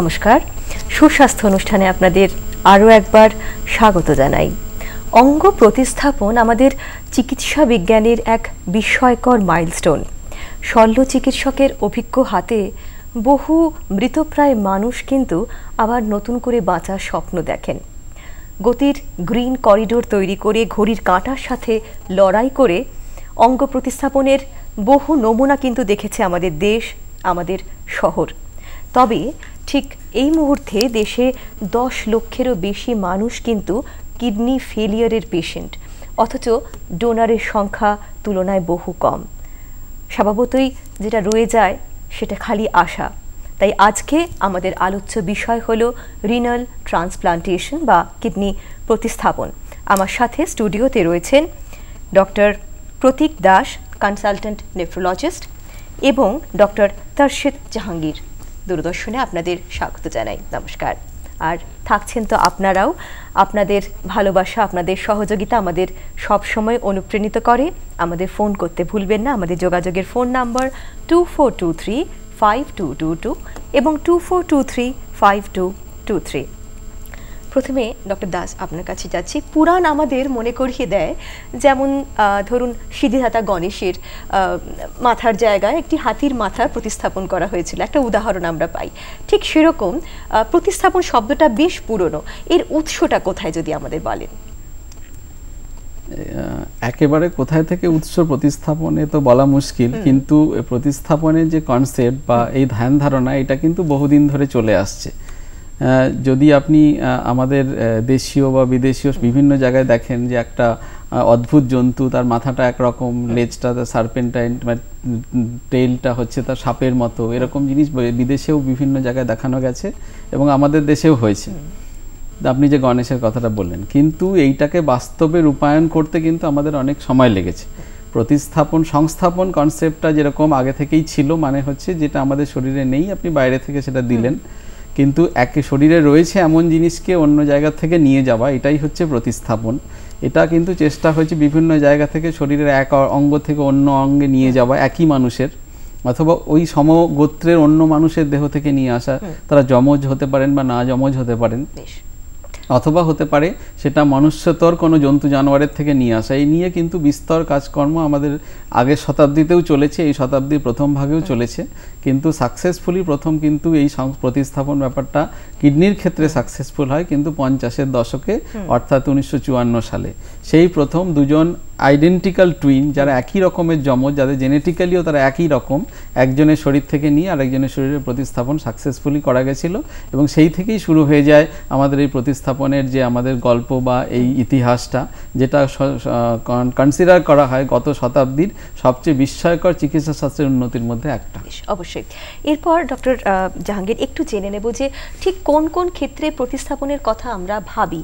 নমস্কার সুস্বাস্থ্য অনুষ্ঠানে আপনাদের আরও একবার স্বাগত জানাই অঙ্গ প্রতিস্থাপন আমাদের চিকিৎসা বিজ্ঞানের এক বিস্ময়কর মাইলস্টোন শল্য চিকিৎসকের অভিজ্ঞ হাতে বহু মৃতপ্রায় মানুষ কিন্তু আবার নতুন করে বাঁচার স্বপ্ন দেখেন গতির গ্রিন করিডোর তৈরি করে ঘড়ির কাঁটার সাথে লড়াই করে অঙ্গ প্রতিস্থাপনের বহু নমুনা কিন্তু দেখেছে আমাদের দেশ আমাদের শহর তবে ঠিক এই মুহূর্তে দেশে দশ লক্ষেরও বেশি মানুষ কিন্তু কিডনি ফেলিয়ারের পেশেন্ট অথচ ডোনারের সংখ্যা তুলনায় বহু কম স্বভাবতই যেটা রয়ে যায় সেটা খালি আশা তাই আজকে আমাদের আলোচ্য বিষয় হলো রিনাল ট্রান্সপ্লান্টেশন বা কিডনি প্রতিস্থাপন আমার সাথে স্টুডিওতে রয়েছেন doctor Pratik Das consultant nephrologist এবং ডক্টর তর্শিদ জাহাঙ্গীর দূরদর্শনে আপনাদের স্বাগত জানাই নমস্কার আর থাকছেন তো আপনারাও আপনাদের ভালোবাসা আপনাদের সহযোগিতা আমাদের সব সময় অনুপ্রাণিত করে আমাদের ফোন করতে ভুলবেন না আমাদের যোগাযোগের phone number two four two three five two two two এবং two four two three five two two three প্রথমে ডক্টর দাস আপনার কাছে যাচ্ছি পুরাণ আমাদের মনে করিয়ে দেয় যেমন ধরুন সিদ্ধিদাতা গণেশের মাথার জায়গায় একটি হাতির মাথা প্রতিস্থাপন করা হয়েছিল একটা উদাহরণ আমরা পাই ঠিক সেরকম প্রতিস্থাপন শব্দটা বেশ পুরনো এর উৎসটা কোথায় যদি আমাদের বলেন একেবারে কোথায় থেকে উৎস প্রতিস্থাপনে তো বলা মুশকিল কিন্তু প্রতিস্থাপনের যে কনসেপ্ট বা এই ধ্যান ধারণা এটা কিন্তু বহুদিন ধরে চলে আসছে যদি আপনি আমাদের দেশীয় বা বিদেশীয় বিভিন্ন জায়গায় দেখেন যে একটা অদ্ভুত জন্তু তার মাথাটা একরকম হ্যাঁ। লেজটা তার সার্পেন্টাইন টেলটা হচ্ছে তার সাপের মতো এরকম জিনিস বিদেশেও বিভিন্ন জায়গায় দেখানো গেছে এবং আমাদের দেশেও হয়েছে আপনি যে গণেশের কথাটা বললেন কিন্তু এইটাকে বাস্তবে রূপায়ণ করতে কিন্তু আমাদের অনেক সময় লেগেছে প্রতিস্থাপন সংস্থাপন কনসেপ্টটা যেরকম আগে থেকেই ছিল মানে হচ্ছে যেটা আমাদের শরীরে নেই আপনি বাইরে থেকে সেটা দিলেন কিন্তু এক শরীরে রয়েছে এমন জিনিসকে অন্য জায়গা থেকে নিয়ে যাওয়া এটাই হচ্ছে প্রতিস্থাপন এটা কিন্তু চেষ্টা হয়েছে বিভিন্ন জায়গা থেকে শরীরের এক অঙ্গ থেকে অন্য অঙ্গে নিয়ে যাওয়া একই মানুষের অথবা ওই সমগোত্রের অন্য মানুষের দেহ থেকে নিয়ে আসা তারা জমজ হতে পারেন বা না জমজ হতে পারেন অথবা হতে পারে সেটা মনুষ্যতর কোনো জন্তু জানোয়ারের থেকে নিয়ে আসা এই নিয়ে কিন্তু বিস্তর কাজকর্ম আমাদের আগের শতাব্দীতেও চলেছে এই শতাব্দীর প্রথম ভাগেও চলেছে কিন্তু সাকসেসফুলি প্রথম কিন্তু এই প্রতিস্থাপন ব্যাপারটা কিডনির ক্ষেত্রে সাকসেসফুল হয় কিন্তু পঞ্চাশের দশকে অর্থাৎ উনিশশো সালে সেই প্রথম দুজন আইডেন্টিক্যাল টুইন যারা একই রকমের যমজ যাদের জেনেটিক্যালিও তারা একই রকম একজনের শরীর থেকে নিয়ে আরেকজনের শরীরে প্রতিস্থাপন সাকসেসফুলি করা গেছিল এবং সেই থেকেই শুরু হয়ে যায় আমাদের এই প্রতিস্থাপনের যে আমাদের গল্প বা এই ইতিহাসটা যেটা কনসিডার করা হয় গত শতাব্দীর সবচেয়ে বিস্ময়কর চিকিৎসা শাস্ত্রের উন্নতির মধ্যে একটা অবশ্যই এরপর ডক্টর জাহাঙ্গীর একটু জেনে নেব যে ঠিক কোন কোন ক্ষেত্রে প্রতিস্থাপনের কথা আমরা ভাবি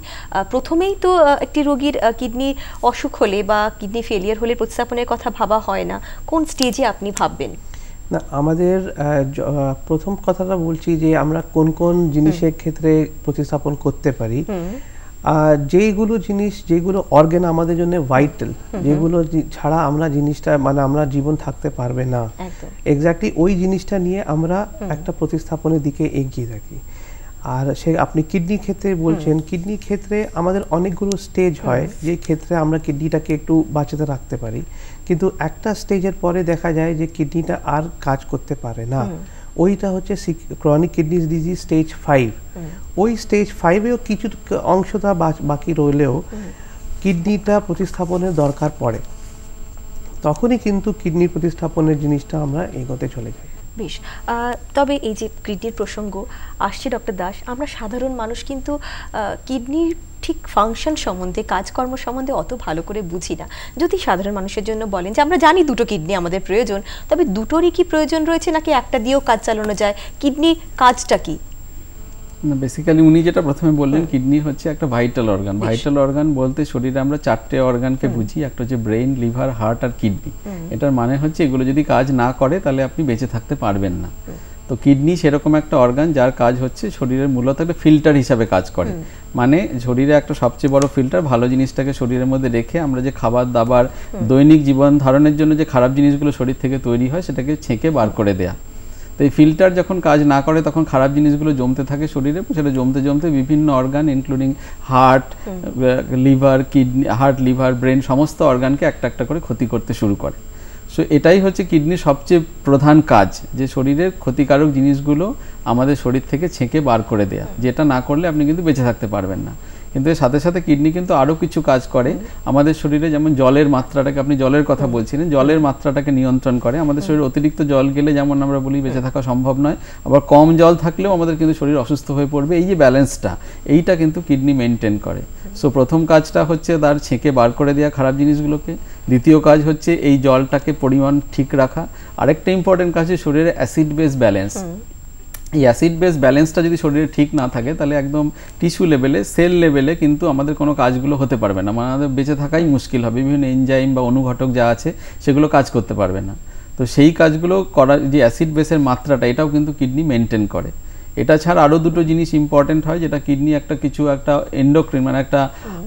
প্রথমেই তো একটি রোগীর কিডনি অসুখ হলে বা কিডনি ফেলিয়ার হলে প্রতিস্থাপনের কথা ভাবা হয় না কোন স্টেজে আপনি ভাববেন না আমাদের প্রথম কথাটা বলছি যে আমরা কোন কোন জিনিসের ক্ষেত্রে প্রতিস্থাপন করতে পারি যেইগুলো জিনিস যেগুলো অর্গেন আমাদের জন্য ভাইটাল যেগুলো ছাড়া আমরা জিনিসটা মানে আমরা জীবন থাকতে পারবে না এক্স্যাক্টলি ওই জিনিসটা নিয়ে আমরা একটা প্রতিস্থাপনের দিকে এগিয়ে থাকি আর সে আপনি কিডনি ক্ষেত্রে বলছেন কিডনি ক্ষেত্রে আমাদের অনেকগুলো স্টেজ হয় যে ক্ষেত্রে আমরা কিডনিটাকে একটু বাঁচাতে রাখতে পারি কিন্তু একটা স্টেজের পরে দেখা যায় যে কিডনিটা আর কাজ করতে পারে না ওইটা হচ্ছে chronic kidney disease stage five ওই স্টেজ ফাইভেও কিছু অংশটা বাকি রইলেও কিডনিটা প্রতিস্থাপনের দরকার পড়ে তখনই কিন্তু কিডনি প্রতিস্থাপনের জিনিসটা আমরা এগোতে চলে যাই বেশ তবে এই যে কিডনির প্রসঙ্গ আসছে ডক্টর দাস আমরা সাধারণ মানুষ কিন্তু কিডনির ঠিক ফাংশন সম্বন্ধে কাজকর্ম সম্বন্ধে অত ভালো করে বুঝি না যদি সাধারণ মানুষের জন্য বলেন যে আমরা জানি দুটো কিডনি আমাদের প্রয়োজন তবে দুটোরই কি প্রয়োজন রয়েছে নাকি একটা দিয়েও কাজ চালানো যায় কিডনি কাজটা কি বেসিক্যালি উনি যেটা প্রথমে বললেন কিডনি হ্যাঁ। হচ্ছে একটা ভাইটাল অর্গান ভাইটাল অর্গান বলতে শরীরে আমরা চারটে অর্গানকে বুঝি একটা হচ্ছে ব্রেন লিভার হার্ট আর কিডনি এটার মানে হচ্ছে এগুলো যদি কাজ না করে তাহলে আপনি বেঁচে থাকতে পারবেন না তো কিডনি সেরকম একটা অর্গান যার কাজ হচ্ছে শরীরের মূলত একটা ফিল্টার হিসাবে কাজ করে মানে শরীরে একটা সবচেয়ে বড় ফিল্টার ভালো জিনিসটাকে শরীরের মধ্যে রেখে আমরা যে খাবার দাবার দৈনিক জীবন ধারণের জন্য যে খারাপ জিনিসগুলো শরীর থেকে তৈরি হয় সেটাকে ছেঁকে বার করে দেয়া তো এই ফিল্টার যখন কাজ না করে তখন খারাপ জিনিসগুলো জমতে থাকে শরীরে সেটা জমতে জমতে বিভিন্ন organ including heart liver kidney heart liver brain সমস্ত অর্গানকে একটা একটা করে ক্ষতি করতে শুরু করে সো এটাই হচ্ছে কিডনির সবচেয়ে প্রধান কাজ যে শরীরের ক্ষতিকারক জিনিসগুলো আমাদের শরীর থেকে ছেঁকে বার করে দেয়া যেটা না করলে আপনি কিন্তু বেঁচে থাকতে পারবেন না কিন্তু এর সাথে সাথে কিডনি কিন্তু আরও কিছু কাজ করে আমাদের শরীরে যেমন জলের মাত্রাটাকে আপনি জলের কথা বলছিলেন জলের মাত্রাটাকে নিয়ন্ত্রণ করে আমাদের শরীরে অতিরিক্ত জল গেলে যেমন আমরা বলি বেঁচে থাকা সম্ভব নয় আবার কম জল থাকলেও আমাদের কিন্তু শরীর অসুস্থ হয়ে পড়বে এই যে ব্যালেন্সটা এইটা কিন্তু কিডনি মেনটেন করে সো প্রথম কাজটা হচ্ছে তার ছেঁকে বার করে দেওয়া খারাপ জিনিসগুলোকে দ্বিতীয় কাজ হচ্ছে এই জলটাকে পরিমাণ ঠিক রাখা আরেকটা ইম্পর্টেন্ট কাজ হচ্ছে শরীরে অ্যাসিড বেস ব্যালেন্স এই অ্যাসিড বেস ব্যালেন্সটা যদি শরীরে ঠিক না থাকে তাহলে একদম টিস্যু লেভেলে সেল লেভেলে কিন্তু আমাদের কোনো কাজগুলো হতে পারবে না মানে আমাদের বেঁচে থাকাই মুশকিল হবে বিভিন্ন এনজাইম বা অনুঘটক যা আছে সেগুলো কাজ করতে পারবে না তো সেই কাজগুলো করার যে অ্যাসিড বেসের মাত্রাটা এটাও কিন্তু কিডনি মেনটেন করে এটা ছাড়া আরও দুটো জিনিস ইম্পর্টেন্ট হয় যেটা কিডনি একটা কিছু একটা এন্ডোক্রিন মানে একটা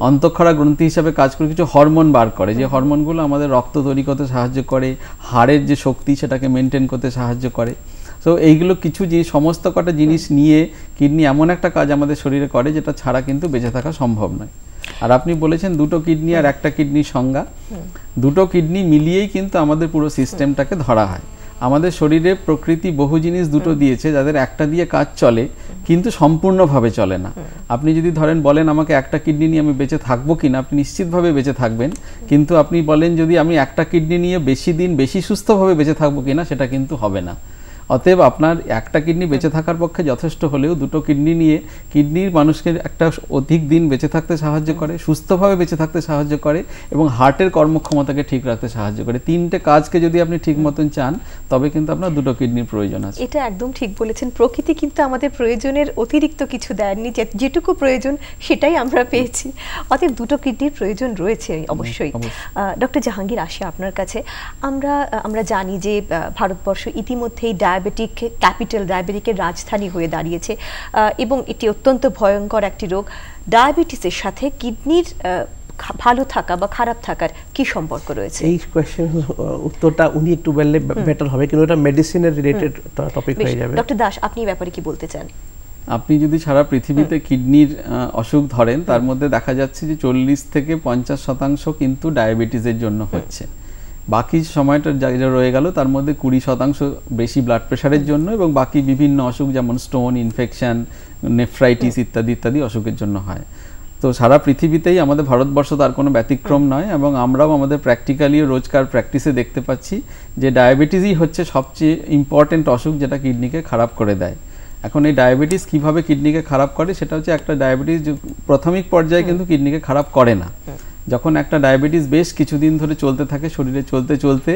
অন্তঃক্ষরা গ্রন্থি হিসাবে কাজ করে কিছু হরমোন বার করে যে হরমোনগুলো আমাদের রক্ত তৈরি করতে সাহায্য করে হাড়ের যে শক্তি সেটাকে মেনটেন করতে সাহায্য করে সো এইগুলো কিছু যে সমস্ত কটা জিনিস নিয়ে কিডনি এমন একটা কাজ আমাদের শরীরে করে যেটা ছাড়া কিন্তু বেঁচে থাকা সম্ভব নয় আর আপনি বলেছেন দুটো কিডনি আর একটা কিডনির সংজ্ঞা দুটো কিডনি মিলিয়েই কিন্তু আমাদের পুরো সিস্টেমটাকে ধরা হয় আমাদের শরীরে প্রকৃতি বহু জিনিস দুটো দিয়েছে যাদের একটা দিয়ে কাজ চলে কিন্তু সম্পূর্ণভাবে চলে না আপনি যদি ধরেন বলেন আমাকে একটা কিডনি নিয়ে আমি বেঁচে থাকবো কিনা আপনি নিশ্চিতভাবে বেঁচে থাকবেন কিন্তু আপনি বলেন যদি আমি একটা কিডনি নিয়ে বেশি দিন বেশি সুস্থভাবে বেঁচে থাকবো কিনা সেটা কিন্তু হবে না অতএব আপনার একটা কিডনি বেঁচে থাকার পক্ষে যথেষ্ট হলেও দুটো কিডনি নিয়ে কিডনির মানুষকে একটা অধিক দিন বেঁচে থাকতে সাহায্য করে সুস্থভাবে বেঁচে থাকতে সাহায্য করে এবং হার্টের কর্মক্ষমতাকে ঠিক রাখতে সাহায্য করে তিনটে কাজকে যদি আপনি ঠিক মতন চান তবে কিন্তু আপনার দুটো কিডনির প্রয়োজন আছে এটা একদম ঠিক বলেছেন প্রকৃতি কিন্তু আমাদের প্রয়োজনের অতিরিক্ত কিছু দেয়নি যেটুকু প্রয়োজন সেটাই আমরা পেয়েছি অতএব দুটো কিডনির প্রয়োজন রয়েছে অবশ্যই ডক্টর জাহাঙ্গীর আসে আপনার কাছে আমরা আমরা জানি যে ভারতবর্ষ ইতিমধ্যেই ডায়াবেটিস ডায়াবেটিক ক্যাপিটাল ডায়াবেটিকের রাজধানী হয়ে দাঁড়িয়েছে এবং এটি অত্যন্ত ভয়ঙ্কর একটি রোগ ডায়াবেটিসের সাথে কিডনির ভালো থাকা বা খারাপ থাকার কি সম্পর্ক রয়েছে এই কোয়েশ্চেন উত্তরটা উনি একটু বললে বেটার হবে কিন্তু এটা মেডিসিনের রিলেটেড টপিক হয়ে যাবে ডক্টর দাস আপনি ব্যাপারে কি বলতে চান আপনি যদি সারা পৃথিবীতে কিডনির অসুখ ধরেন তার মধ্যে দেখা যাচ্ছে যে চল্লিশ থেকে পঞ্চাশ শতাংশ কিন্তু ডায়াবেটিসের জন্য হচ্ছে বাকি সময়টা যা যা রয়ে গেল তার মধ্যে কুড়ি শতাংশ বেশি ব্লাড প্রেশারের জন্য এবং বাকি বিভিন্ন অসুখ যেমন স্টোন ইনফেকশান নেফ্রাইটিস ইত্যাদি ইত্যাদি অসুখের জন্য হয় তো সারা পৃথিবীতেই আমাদের ভারতবর্ষ তার কোনো ব্যতিক্রম নয় এবং আমরাও আমাদের প্র্যাকটিক্যালিও রোজকার প্র্যাকটিসে দেখতে পাচ্ছি যে ডায়াবেটিসই হচ্ছে সবচেয়ে ইম্পর্টেন্ট অসুখ যেটা কিডনিকে খারাপ করে দেয় এখন এই ডায়াবেটিস কিভাবে কিডনিকে খারাপ করে সেটা হচ্ছে একটা ডায়াবেটিস প্রাথমিক পর্যায়ে কিন্তু কিডনিকে খারাপ করে না যখন একটা ডায়াবেটিস বেশ কিছুদিন ধরে চলতে থাকে শরীরে চলতে চলতে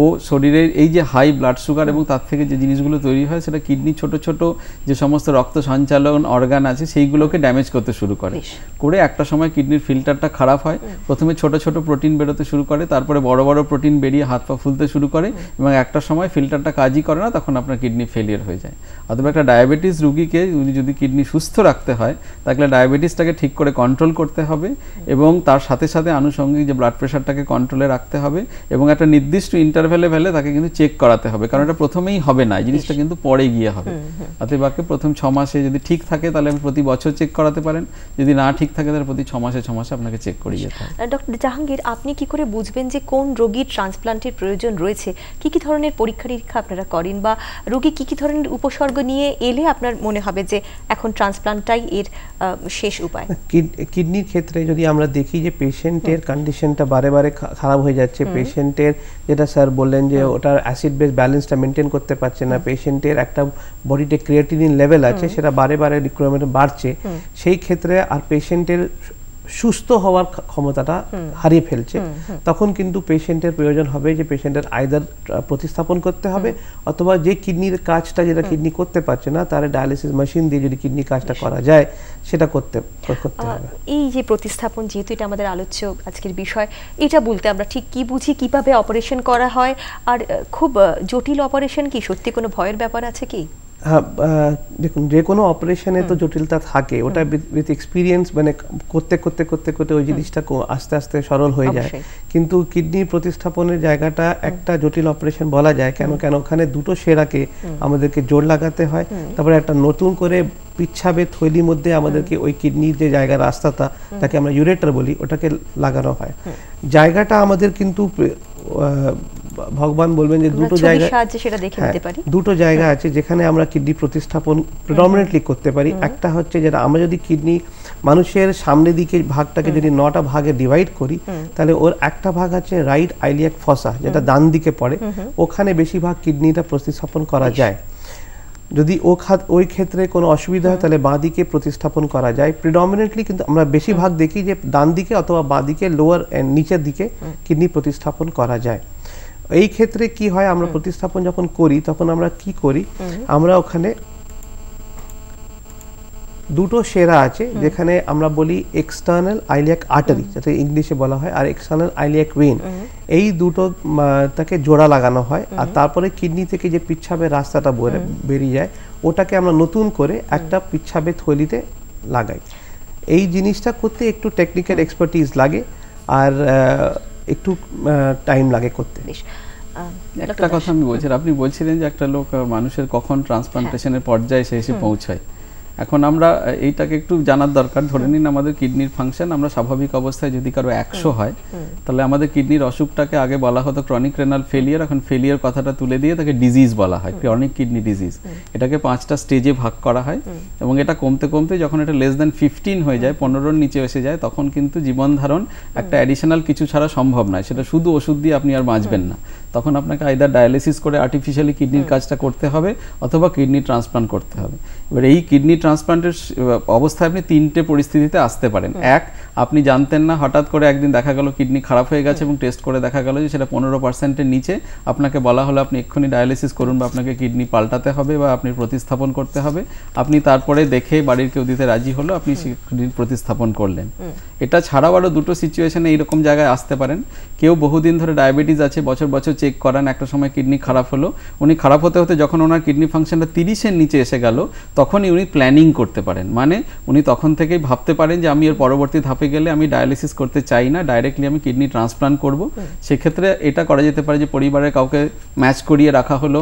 ও শরীরের এই যে হাই ব্লাড সুগার এবং তার থেকে যে জিনিসগুলো তৈরি হয় সেটা কিডনি ছোট ছোট যে সমস্ত রক্ত সঞ্চালন অর্গান আছে সেইগুলোকে ড্যামেজ করতে শুরু করে করে একটা সময় কিডনির ফিল্টারটা খারাপ হয় প্রথমে ছোট ছোট প্রোটিন বেরোতে শুরু করে তারপরে বড় বড় প্রোটিন বেরিয়ে হাত পা ফুলতে শুরু করে এবং একটা সময় ফিল্টারটা কাজই করে না তখন আপনার কিডনি ফেলিয়ার হয়ে যায় অথবা একটা ডায়াবেটিস রুগীকে যদি কিডনি সুস্থ রাখতে হয় তাহলে ডায়াবেটিসটাকে ঠিক করে কন্ট্রোল করতে হবে এবং তার সাথে সাথে আনুষঙ্গিক যে ব্লাড প্রেশারটাকে কন্ট্রোলে রাখতে হবে এবং একটা নির্দিষ্ট ইন্টার ইন্টারভেলে ভেলে তাকে কিন্তু চেক করাতে হবে কারণ এটা প্রথমেই হবে না জিনিসটা কিন্তু পরে গিয়ে হবে বাকি প্রথম ছ মাসে যদি ঠিক থাকে তাহলে প্রতি বছর চেক করাতে পারেন যদি না ঠিক থাকে তাহলে প্রতি ছ মাসে ছ মাসে আপনাকে চেক করিয়ে যেতে হবে ডক্টর জাহাঙ্গীর আপনি কি করে বুঝবেন যে কোন রোগীর ট্রান্সপ্লান্টের প্রয়োজন রয়েছে কি কি ধরনের পরীক্ষা নিরীক্ষা আপনারা করেন বা রোগী কি কি ধরনের উপসর্গ নিয়ে এলে আপনার মনে হবে যে এখন ট্রান্সপ্লান্টটাই এর শেষ উপায় কিডনির ক্ষেত্রে যদি আমরা দেখি যে পেশেন্টের কন্ডিশনটা বারে বারে খারাপ হয়ে যাচ্ছে পেশেন্টের যেটা স্যার বললেন যে হ্যাঁ। ওটার অ্যাসিড বেস ব্যালেন্সটা মেনটেন করতে পারছে না পেশেন্টের একটা বডিতে ক্রিয়েটিনিন লেভেল আছে সেটা বারে বারে রিক্রুটমেন্ট বাড়ছে সেই ক্ষেত্রে আর পেশেন্টের সুস্থ হওয়ার ক্ষমতাটা হারিয়ে ফেলছে তখন কিন্তু পেশেন্টের প্রয়োজন হবে যে পেশেন্টের আয়দার প্রতিস্থাপন করতে হবে অথবা যে কিডনির কাজটা যেটা কিডনি করতে পারছে না তার ডায়ালিসিস মেশিন দিয়ে যদি কিডনি কাজটা করা যায় সেটা করতে করতে হবে এই যে প্রতিস্থাপন যেহেতু এটা আমাদের আলোচ্য আজকের বিষয় এটা বলতে আমরা ঠিক কি বুঝি কিভাবে অপারেশন করা হয় আর খুব জটিল অপারেশন কি সত্যি কোনো ভয়ের ব্যাপার আছে কি হ্যাঁ, দেখুন যে কোনো অপারেশনে তো জটিলতা থাকে ওটা উইথ এক্সপিরিয়েন্স মানে করতে করতে করতে করতে ওই জিনিসটা আস্তে আস্তে সরল হয়ে যায় কিন্তু কিডনি প্রতিস্থাপনের জায়গাটা একটা জটিল অপারেশন বলা যায় কেন কেন ওখানে দুটো সেরাকে আমাদেরকে জোর লাগাতে হয় তারপরে একটা নতুন করে পিচ্ছাবে থৈলির মধ্যে আমাদেরকে ওই কিডনির যে জায়গা রাস্তাটা তাকে আমরা ইউরেটার বলি ওটাকে লাগানো হয় জায়গাটা আমাদের কিন্তু ভগবান বলবেন যে দুটো জায়গা সেটা দেখে হ্যাঁ, নিতে পারি দুটো জায়গা আছে যেখানে আমরা কিডনি প্রতিস্থাপন প্রেডমিনেন্টলি করতে পারি একটা হচ্ছে যেটা আমরা যদি কিডনি মানুষের সামনে দিকে ভাগটাকে যদি নটা ভাগে ডিভাইড করি তাহলে ওর একটা ভাগ আছে রাইট আইলিয়াক ফসা যেটা ডান দিকে পড়ে ওখানে বেশিরভাগ কিডনিটা প্রতিস্থাপন করা যায় যদি ও ওই ক্ষেত্রে কোনো অসুবিধা হয় তাহলে বাঁ দিকে প্রতিস্থাপন করা যায় প্রিডমিনেন্টলি কিন্তু আমরা বেশিরভাগ দেখি যে ডান দিকে অথবা বাঁ দিকে লোয়ার নিচের দিকে কিডনি প্রতিস্থাপন করা যায় এই ক্ষেত্রে কি হয় আমরা প্রতিস্থাপন যখন করি তখন আমরা কি করি আমরা ওখানে দুটো সেরা আছে যেখানে আমরা বলি এক্সটার্নাল আইলিয়াক আর্টারি যাতে ইংলিশে বলা হয় আর এক্সটার্নাল আইলিয়াক ওয়েন এই দুটো তাকে জোড়া লাগানো হয় আর তারপরে কিডনি থেকে যে পিচ্ছাবের রাস্তাটা বেরিয়ে যায় ওটাকে আমরা নতুন করে একটা পিচ্ছাবের থলিতে লাগাই এই জিনিসটা করতে একটু টেকনিক্যাল এক্সপার্টিস লাগে আর একটু টাইম লাগে করতে বেশ একটা কথা আমি বলছিলাম আপনি বলছিলেন যে একটা লোক মানুষের কখন ট্রান্সপ্লান্টেশনের পর্যায়ে সে এসে পৌঁছায় এখন আমরা এইটাকে একটু জানার দরকার ধরে নিন আমাদের কিডনির ফাংশন আমরা স্বাভাবিক অবস্থায় যদি কারো একশো হয় তাহলে আমাদের কিডনির অসুখটাকে আগে বলা হতো ক্রনিক রেনাল ফেলিয়ার এখন ফেলিয়ার কথাটা তুলে দিয়ে তাকে ডিজিজ বলা হয় ক্রনিক কিডনি ডিজিজ এটাকে পাঁচটা স্টেজে ভাগ করা হয় এবং এটা কমতে কমতে যখন এটা লেস দেন ফিফটিন হয়ে যায় পনেরোর নিচে এসে যায় তখন কিন্তু জীবন ধারণ একটা অ্যাডিশনাল কিছু ছাড়া সম্ভব নয় সেটা শুধু ওষুধ দিয়ে আপনি আর বাঁচবেন না তখন আপনাকে আইদার ডায়ালিসিস করে আর্টিফিশিয়ালি কিডনির কাজটা করতে হবে অথবা কিডনি ট্রান্সপ্লান্ট করতে হবে এবার এই কিডনি ট্রান্সপ্লান্টের অবস্থায় আপনি তিনটে পরিস্থিতিতে আসতে পারেন এক আপনি জানতেন না হঠাৎ করে একদিন দেখা গেল কিডনি খারাপ হয়ে গেছে এবং টেস্ট করে দেখা গেল যে সেটা পনেরো পার্সেন্টের নিচে আপনাকে বলা হলো আপনি এক্ষুনি ডায়ালিসিস করুন বা আপনাকে কিডনি পাল্টাতে হবে বা আপনি প্রতিস্থাপন করতে হবে আপনি তারপরে দেখে বাড়ির কেউ দিতে রাজি হলো আপনি কিডনি প্রতিস্থাপন করলেন এটা ছাড়াও আরও দুটো সিচুয়েশানে এইরকম জায়গায় আসতে পারেন কেউ বহুদিন ধরে ডায়াবেটিস আছে বছর বছর চেক করান একটা সময় কিডনি খারাপ হলো উনি খারাপ হতে হতে যখন ওনার কিডনি ফাংশনটা তিরিশের নিচে এসে গেল তখনই উনি প্ল্যানিং করতে পারেন মানে উনি তখন থেকেই ভাবতে পারেন যে আমি এর পরবর্তী ধাপ ধাপে গেলে আমি ডায়ালিসিস করতে চাই না ডাইরেক্টলি আমি কিডনি ট্রান্সপ্লান্ট করব সেক্ষেত্রে এটা করা যেতে পারে যে পরিবারের কাউকে ম্যাচ করিয়ে রাখা হলো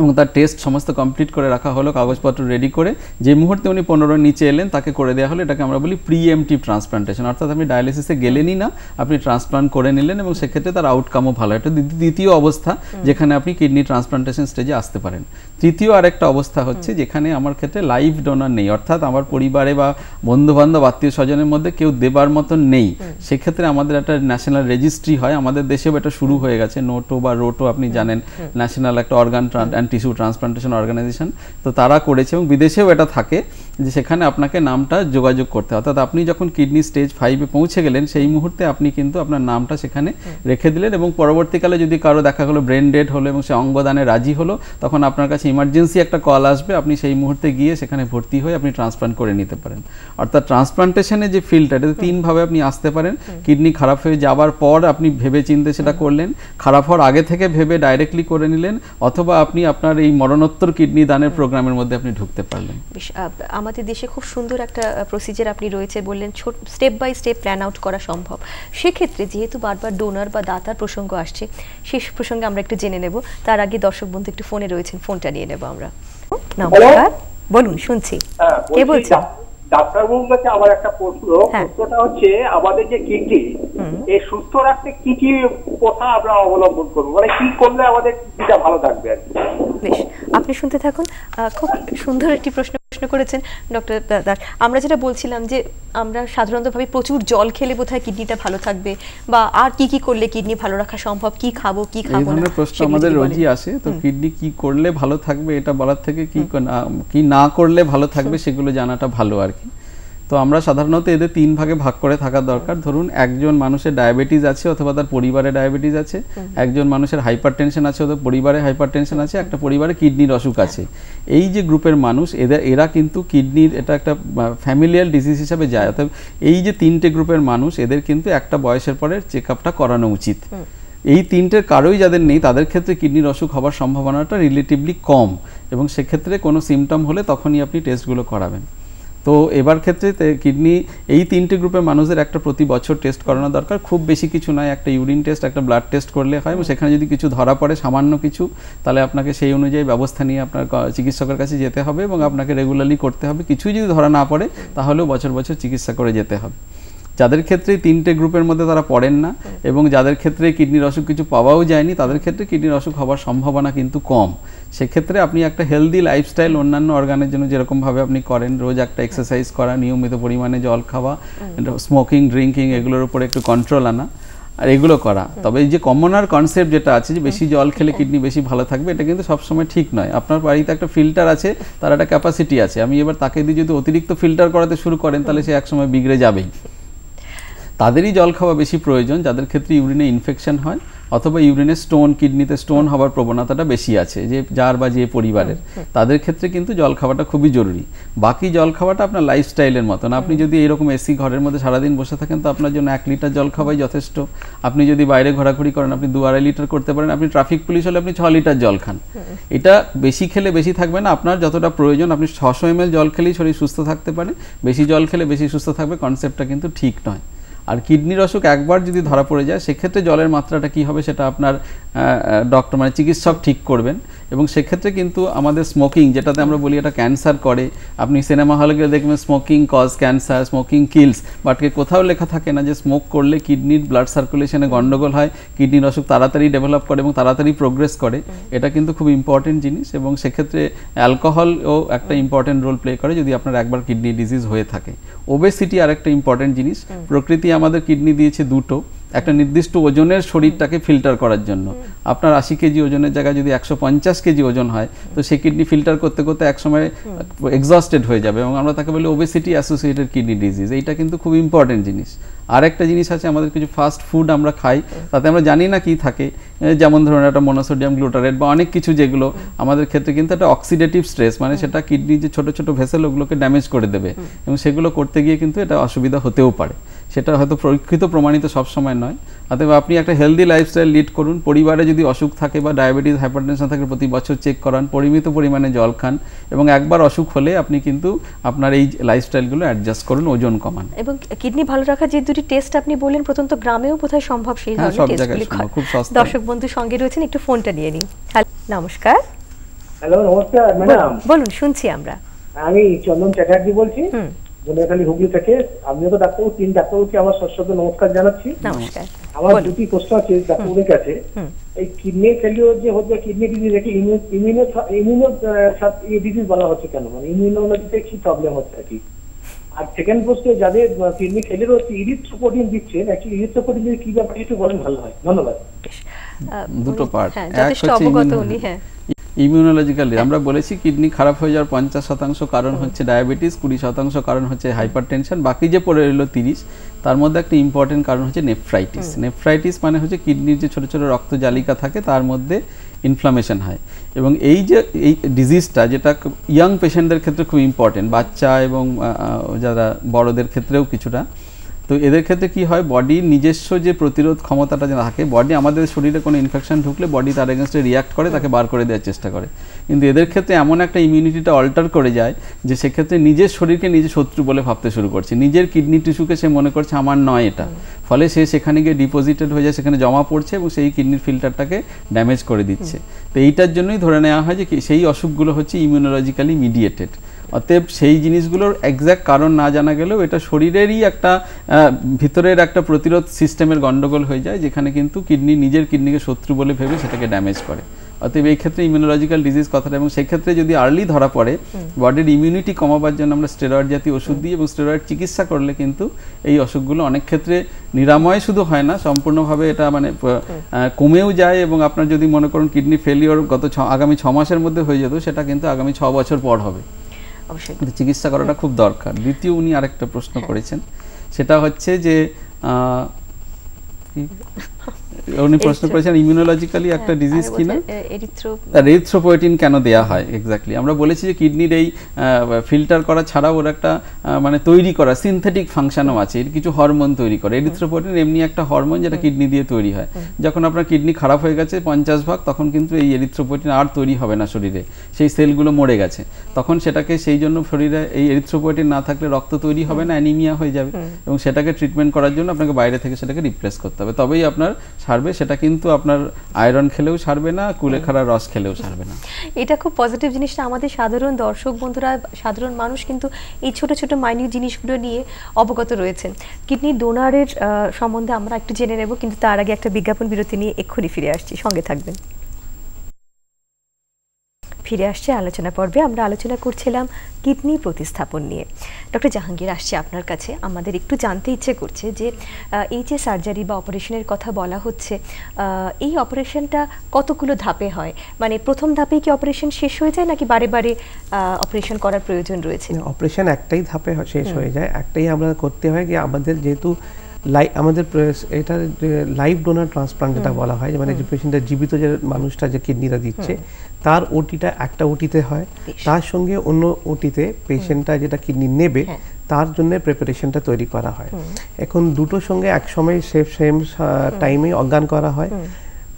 এবং তার টেস্ট সমস্ত কমপ্লিট করে রাখা হলো কাগজপত্র রেডি করে যে মুহূর্তে উনি পনেরোর নিচে এলেন তাকে করে দেওয়া হলো এটাকে আমরা বলি এমটিভ ট্রান্সপ্লান্টেশন অর্থাৎ আপনি ডায়ালিসিসে গেলেনই না আপনি ট্রান্সপ্লান্ট করে নিলেন এবং সেক্ষেত্রে তার আউটকামও ভালো এটা দ্বিতীয় অবস্থা যেখানে আপনি কিডনি ট্রান্সপ্লান্টেশন স্টেজে আসতে পারেন তৃতীয় আরেকটা অবস্থা হচ্ছে যেখানে আমার ক্ষেত্রে লাইভ ডোনার নেই অর্থাৎ আমার পরিবারে বা বন্ধুবান্ধব আত্মীয় স্বজনের মধ্যে কেউ দেবার মতন নেই সেক্ষেত্রে আমাদের একটা ন্যাশনাল রেজিস্ট্রি হয় আমাদের দেশেও এটা শুরু হয়ে গেছে নোটো বা রোটো আপনি জানেন ন্যাশনাল একটা অর্গান টিস্যু ট্রান্সপ্লান্টেশন অর্গানাইজেশন তো তারা করেছে এবং বিদেশেও এটা থাকে যে সেখানে আপনাকে নামটা যোগাযোগ করতে অর্থাৎ আপনি যখন কিডনি স্টেজ ফাইভে পৌঁছে গেলেন সেই মুহূর্তে আপনি কিন্তু আপনার নামটা সেখানে রেখে দিলেন এবং পরবর্তীকালে যদি কারো দেখা গেলো ব্রেন ডেড হলো এবং সে অঙ্গদানে রাজি হলো তখন আপনার কাছে ইমার্জেন্সি একটা কল আসবে আপনি সেই মুহূর্তে গিয়ে সেখানে ভর্তি হয়ে আপনি ট্রান্সপ্লান্ট করে নিতে পারেন অর্থাৎ ট্রান্সপ্লান্টেশনে যে ফিল্ডটা এটা তিনভাবে আপনি আসতে পারেন কিডনি খারাপ হয়ে যাওয়ার পর আপনি ভেবে চিনতে সেটা করলেন খারাপ হওয়ার আগে থেকে ভেবে ডাইরেক্টলি করে নিলেন অথবা আপনি আপনার এই মরণোত্তর কিডনি দানের প্রোগ্রামের মধ্যে আপনি ঢুকতে পারলেন আমাদের দেশে খুব সুন্দর একটা প্রসিজার আপনি রয়েছে বললেন ছোট step by step plan out করা সম্ভব সেক্ষেত্রে যেহেতু বারবার ডোনার বা দাতার প্রসঙ্গ আসছে সে প্রসঙ্গে আমরা একটু জেনে নেব তার আগে দর্শক বন্ধু একটু ফোনে রয়েছেন ফোনটা নিয়ে নেব আমরা নমস্কার বলুন শুনছি হ্যাঁ, কে বলছেন ডাক্তারবাবুর কাছে আমার একটা প্রশ্ন হ্যাঁ। প্রশ্নটা হচ্ছে আমাদের যে কিডনি এই সুস্থ রাখতে কি কি কথা আমরা অবলম্বন করবো মানে কি করলে আমাদের কিডনিটা ভালো থাকবে আর কি আপনি শুনতে থাকুন খুব সুন্দর একটি প্রশ্ন প্রশ্ন করেছেন ডক্টর দাস আমরা যেটা বলছিলাম যে আমরা সাধারণতভাবে প্রচুর জল খেলে বোধহয় কিডনিটা ভালো থাকবে বা আর কি কি করলে কিডনি ভালো রাখা সম্ভব কি খাবো কি খাবো না প্রশ্ন আমাদের রোজই আসে তো কিডনি কি করলে ভালো থাকবে এটা বলার থেকে কি কি না করলে ভালো থাকবে সেগুলো জানাটা ভালো আর কি তো আমরা সাধারণত এদের তিন ভাগে ভাগ করে থাকা দরকার ধরুন একজন মানুষের ডায়াবেটিস আছে অথবা তার পরিবারে ডায়াবেটিস আছে একজন মানুষের হাইপার টেনশন আছে অথবা পরিবারে হাইপার টেনশন আছে একটা পরিবারে কিডনির অসুখ আছে এই যে গ্রুপের মানুষ এদের এরা কিন্তু কিডনির এটা একটা ফ্যামিলিয়াল ডিজিজ হিসাবে যায় অর্থাৎ এই যে তিনটে গ্রুপের মানুষ এদের কিন্তু একটা বয়সের পরে চেক আপটা করানো উচিত এই তিনটের কারোই যাদের নেই তাদের ক্ষেত্রে কিডনির অসুখ হওয়ার সম্ভাবনাটা রিলেটিভলি কম এবং সেক্ষেত্রে কোনো সিমটম হলে তখনই আপনি টেস্টগুলো করাবেন তো এবার ক্ষেত্রে কিডনি এই তিনটে গ্রুপের মানুষদের একটা প্রতি বছর টেস্ট করানো দরকার খুব বেশি কিছু নয় একটা ইউরিন টেস্ট একটা ব্লাড টেস্ট করলে হয় এবং সেখানে যদি কিছু ধরা পড়ে সামান্য কিছু তাহলে আপনাকে সেই অনুযায়ী ব্যবস্থা নিয়ে আপনার চিকিৎসকের কাছে যেতে হবে এবং আপনাকে রেগুলারলি করতে হবে কিছুই যদি ধরা না পড়ে তাহলেও বছর বছর চিকিৎসা করে যেতে হবে যাদের ক্ষেত্রে তিনটে গ্রুপের মধ্যে তারা পড়েন না এবং যাদের ক্ষেত্রে কিডনির অসুখ কিছু পাওয়াও যায়নি তাদের ক্ষেত্রে কিডনির অসুখ হওয়ার সম্ভাবনা কিন্তু কম সেক্ষেত্রে আপনি একটা হেলদি লাইফস্টাইল অন্যান্য অর্গানের জন্য যেরকমভাবে আপনি করেন রোজ একটা এক্সারসাইজ করা নিয়মিত পরিমাণে জল খাওয়া স্মোকিং ড্রিঙ্কিং এগুলোর উপরে একটু কন্ট্রোল আনা আর এগুলো করা তবে এই যে কমনার কনসেপ্ট যেটা আছে যে বেশি জল খেলে কিডনি বেশি ভালো থাকবে এটা কিন্তু সবসময় ঠিক নয় আপনার বাড়িতে একটা ফিল্টার আছে তার একটা ক্যাপাসিটি আছে আমি এবার তাকে দিয়ে যদি অতিরিক্ত ফিল্টার করাতে শুরু করেন তাহলে সে একসময় বিগড়ে যাবেই তাদেরই জল খাওয়া বেশি প্রয়োজন যাদের ক্ষেত্রে ইউরিনে ইনফেকশন হয় অথবা ইউরিনে স্টোন কিডনিতে স্টোন হওয়ার প্রবণতাটা বেশি আছে যে যার বা যে পরিবারের তাদের ক্ষেত্রে কিন্তু জল খাওয়াটা খুবই জরুরি বাকি জল খাওয়াটা আপনার লাইফস্টাইলের মতন আপনি যদি এরকম এসি ঘরের মধ্যে সারাদিন বসে থাকেন তো আপনার জন্য এক লিটার জল খাওয়াই যথেষ্ট আপনি যদি বাইরে ঘোরাঘুরি করেন আপনি দু আড়াই লিটার করতে পারেন আপনি ট্রাফিক পুলিশ হলে আপনি ছ লিটার জল খান এটা বেশি খেলে বেশি থাকবে না আপনার যতটা প্রয়োজন আপনি ছশো এম জল খেলেই শরীর সুস্থ থাকতে পারে বেশি জল খেলে বেশি সুস্থ থাকবে কনসেপ্টটা কিন্তু ঠিক নয় আর কিডনির অসুখ একবার যদি ধরা পড়ে যায় সেক্ষেত্রে জলের মাত্রাটা কি হবে সেটা আপনার ডক্টর মানে চিকিৎসক ঠিক করবেন এবং সেক্ষেত্রে কিন্তু আমাদের স্মোকিং যেটাতে আমরা বলি এটা ক্যান্সার করে আপনি সিনেমা হলে গেলে দেখবেন smoking cause cancer smoking kills but কোথাও লেখা থাকে না যে স্মোক করলে কিডনির ব্লাড সার্কুলেশনে গন্ডগোল হয় কিডনির অসুখ তাড়াতাড়ি ডেভেলপ করে এবং তাড়াতাড়ি প্রোগ্রেস করে এটা কিন্তু খুব ইম্পর্টেন্ট জিনিস এবং সেক্ষেত্রে অ্যালকোহলও একটা ইম্পর্টেন্ট রোল প্লে করে যদি আপনার একবার কিডনি ডিজিজ হয়ে থাকে ওবেসিটি আর একটা ইম্পর্টেন্ট জিনিস প্রকৃতি আমাদের কিডনি দিয়েছে দুটো একটা নির্দিষ্ট ওজনের শরীরটাকে ফিল্টার করার জন্য আপনার আশি কেজি ওজনের জায়গায় যদি একশো পঞ্চাশ কেজি ওজন হয় তো সেই কিডনি ফিল্টার করতে করতে একসময় এক্সস্টেড হয়ে যাবে এবং আমরা তাকে বলি ওবেসিটি অ্যাসোসিয়েটেড কিডনি ডিজিজ এইটা কিন্তু খুব ইম্পর্টেন্ট জিনিস আর একটা জিনিস আছে আমাদের কিছু ফাস্ট ফুড আমরা খাই তাতে আমরা জানি না কি থাকে যেমন ধরুন একটা মনোসোডিয়াম গ্লুটারেট বা অনেক কিছু যেগুলো আমাদের ক্ষেত্রে কিন্তু একটা অক্সিডেটিভ স্ট্রেস মানে সেটা কিডনি যে ছোট ছোট ভেসেল ওগুলোকে ড্যামেজ করে দেবে এবং সেগুলো করতে গিয়ে কিন্তু এটা অসুবিধা হতেও পারে সেটা হয়তো প্রকৃত প্রমাণিত সবসময় নয় অতএব আপনি একটা হেলদি লাইফস্টাইল লিড করুন পরিবারে যদি অসুখ থাকে বা ডায়াবেটিস হাইপারটেনশন থাকে প্রতি বছর চেক করান পরিমিত পরিমাণে জল খান এবং একবার অসুখ হলে আপনি কিন্তু আপনার এই লাইফস্টাইলগুলো অ্যাডজাস্ট করুন ওজন কমান এবং কিডনি ভালো রাখার যে দুটি টেস্ট আপনি বললেন প্রথম তো গ্রামেও বোধহয় সম্ভব সেই হ্যাঁ, খুব সস্তা দর্শক বন্ধু সঙ্গে রয়েছেন একটু ফোনটা নিয়ে নিন নমস্কার হ্যালো নমস্কার ম্যাডাম বলুন শুনছি আমরা আমি চন্দন চ্যাটার্জি বলছি বলিয়াখালী হুগলি থেকে আমিও তো ডাক্তারবাবু তিন ডাক্তারবাবুকে আমার সশ্রদ্ধ নমস্কার জানাচ্ছি আমার দুটি প্রশ্ন আছে ডাক্তারবাবুর কাছে এই কিডনি ফেলিওর যে হচ্ছে কিডনি ডিজিজ একে ইমিউনো ইমিউনো এই ডিজিজ বলা হচ্ছে কেন মানে ইমিউনোলজিতে কি প্রবলেম হচ্ছে আর কি আর সেকেন্ড প্রশ্ন যাদের কিডনি ফেলিওর হচ্ছে ইরিথ্রোপোটিন দিচ্ছেন অ্যাকচুয়ালি ইরিথ্রোপোটিন কি ব্যাপারে একটু বলেন ভালো হয় ধন্যবাদ দুটো পার্ট হ্যাঁ যথেষ্ট অবগত উনি হ্যাঁ ইমিউনোলজিক্যালি আমরা বলেছি কিডনি খারাপ হয়ে যাওয়ার পঞ্চাশ শতাংশ কারণ হচ্ছে ডায়াবেটিস কুড়ি শতাংশ কারণ হচ্ছে হাইপার টেনশন বাকি যে পড়ে রইল তিরিশ তার মধ্যে একটা ইম্পর্টেন্ট কারণ হচ্ছে নেফ্রাইটিস নেফ্রাইটিস মানে হচ্ছে কিডনির যে ছোটো ছোটো রক্ত জালিকা থাকে তার মধ্যে ইনফ্লামেশন হয় এবং এই যে এই ডিজিজটা যেটা ইয়াং পেশেন্টদের ক্ষেত্রে খুব ইম্পর্টেন্ট বাচ্চা এবং যারা বড়দের ক্ষেত্রেও কিছুটা তো এদের ক্ষেত্রে কি হয় বডির নিজস্ব যে প্রতিরোধ ক্ষমতাটা যেন থাকে বডি আমাদের শরীরে কোনো ইনফেকশন ঢুকলে বডি তার এগেনস্টে রিয়াক্ট করে তাকে বার করে দেওয়ার চেষ্টা করে কিন্তু এদের ক্ষেত্রে এমন একটা ইমিউনিটিটা অল্টার করে যায় যে সেক্ষেত্রে নিজের শরীরকে নিজে শত্রু বলে ভাবতে শুরু করছে নিজের কিডনি টিস্যুকে সে মনে করছে আমার নয় এটা ফলে সে সেখানে গিয়ে ডিপোজিটেড হয়ে যায় সেখানে জমা পড়ছে এবং সেই কিডনির ফিল্টারটাকে ড্যামেজ করে দিচ্ছে তো এইটার জন্যই ধরে নেওয়া হয় যে সেই অসুখগুলো হচ্ছে ইমিউনোলজিক্যালি মিডিয়েটেড অতএব সেই জিনিসগুলোর একজ্যাক্ট কারণ না জানা গেলেও এটা শরীরেরই একটা ভিতরের একটা প্রতিরোধ সিস্টেমের গণ্ডগোল হয়ে যায় যেখানে কিন্তু কিডনি নিজের কিডনিকে শত্রু বলে ভেবে সেটাকে ড্যামেজ করে অতএব এই ক্ষেত্রে ইমিউনোলজিক্যাল ডিজিজ কথাটা এবং সেক্ষেত্রে যদি আর্লি ধরা পড়ে বডির ইমিউনিটি কমাবার জন্য আমরা স্টেরয়েড জাতীয় ওষুধ দিই এবং স্টেরয়েড চিকিৎসা করলে কিন্তু এই অসুখগুলো অনেক ক্ষেত্রে নিরাময় শুধু হয় না সম্পূর্ণভাবে এটা মানে কমেও যায় এবং আপনার যদি মনে করুন কিডনি ফেলিওর গত ছ আগামী ছ মাসের মধ্যে হয়ে যেত সেটা কিন্তু আগামী ছ বছর পর হবে অবশ্যই চিকিৎসা করাটা খুব দরকার দ্বিতীয় উনি আরেকটা প্রশ্ন হ্যাঁ। করেছেন সেটা হচ্ছে যে উনি প্রশ্ন করেছেন ইমিউনোলজিক্যালি একটা ডিজিজ কিনা এরিথ্রোপোয়েটিন কেন দেয়া হয় এক্স্যাক্টলি আমরা বলেছি যে কিডনির এই ফিল্টার করা ছাড়া ওর একটা মানে তৈরি করা সিনথেটিক ফাংশনও আছে এর কিছু হরমোন তৈরি করে এরিথ্রোপোয়েটিন এমনি একটা হরমোন যেটা কিডনি দিয়ে তৈরি হয় যখন আপনার কিডনি খারাপ হয়ে গেছে পঞ্চাশ ভাগ তখন কিন্তু এই এরিথ্রোপোয়েটিন আর তৈরি হবে না শরীরে সেই সেলগুলো মরে গেছে তখন সেটাকে সেই জন্য শরীরে এই এরিথ্রোপোয়েটিন না থাকলে রক্ত তৈরি হবে না অ্যানিমিয়া হয়ে যাবে এবং সেটাকে ট্রিটমেন্ট করার জন্য আপনাকে বাইরে থেকে সেটাকে রিপ্লেস করতে হবে তবেই আপনার সারবে সেটা কিন্তু আপনার আয়রন খেলেও সারবে না কুলেখাড়া রস খেলেও সারবে না এটা খুব পজিটিভ জিনিসটা আমাদের সাধারণ দর্শক বন্ধুরা সাধারণ মানুষ কিন্তু এই ছোট ছোট মাইনিউট জিনিসগুলো নিয়ে অবগত রয়েছেন কিডনি ডোনারের সম্বন্ধে আমরা একটু জেনে নেব কিন্তু তার আগে একটা বিজ্ঞাপন বিরতি নিয়ে এক্ষুনি ফিরে আসছি সঙ্গে থাকবেন ফিরে আসছে আলোচনা পর্বে আমরা আলোচনা করছিলাম কিডনি প্রতিস্থাপন নিয়ে ডক্টর জাহাঙ্গীর আসছে আপনার কাছে আমাদের একটু জানতে ইচ্ছে করছে যে এই যে সার্জারি বা অপারেশনের কথা বলা হচ্ছে এই অপারেশনটা কতগুলো ধাপে হয় মানে প্রথম ধাপে কি অপারেশন শেষ হয়ে যায় নাকি বারে বারে অপারেশন করার প্রয়োজন রয়েছে অপারেশন একটাই ধাপে শেষ হয়ে যায় একটাই আমরা করতে হয় যে আমাদের যেহেতু লাই আমাদের এটা লাইভ ডোনার ট্রান্সপ্লান্ট যেটা বলা হয় মানে যে পেশেন্টের জীবিত যে মানুষটা যে কিডনিটা দিচ্ছে তার ওটিটা একটা ওটিতে হয় তার সঙ্গে অন্য ওটিতে পেশেন্টটা যেটা কিডনি নেবে হ্যাঁ। তার জন্য প্রিপারেশনটা তৈরি করা হয় এখন দুটো সঙ্গে এক সময় সেম সেম টাইমে অজ্ঞান করা হয়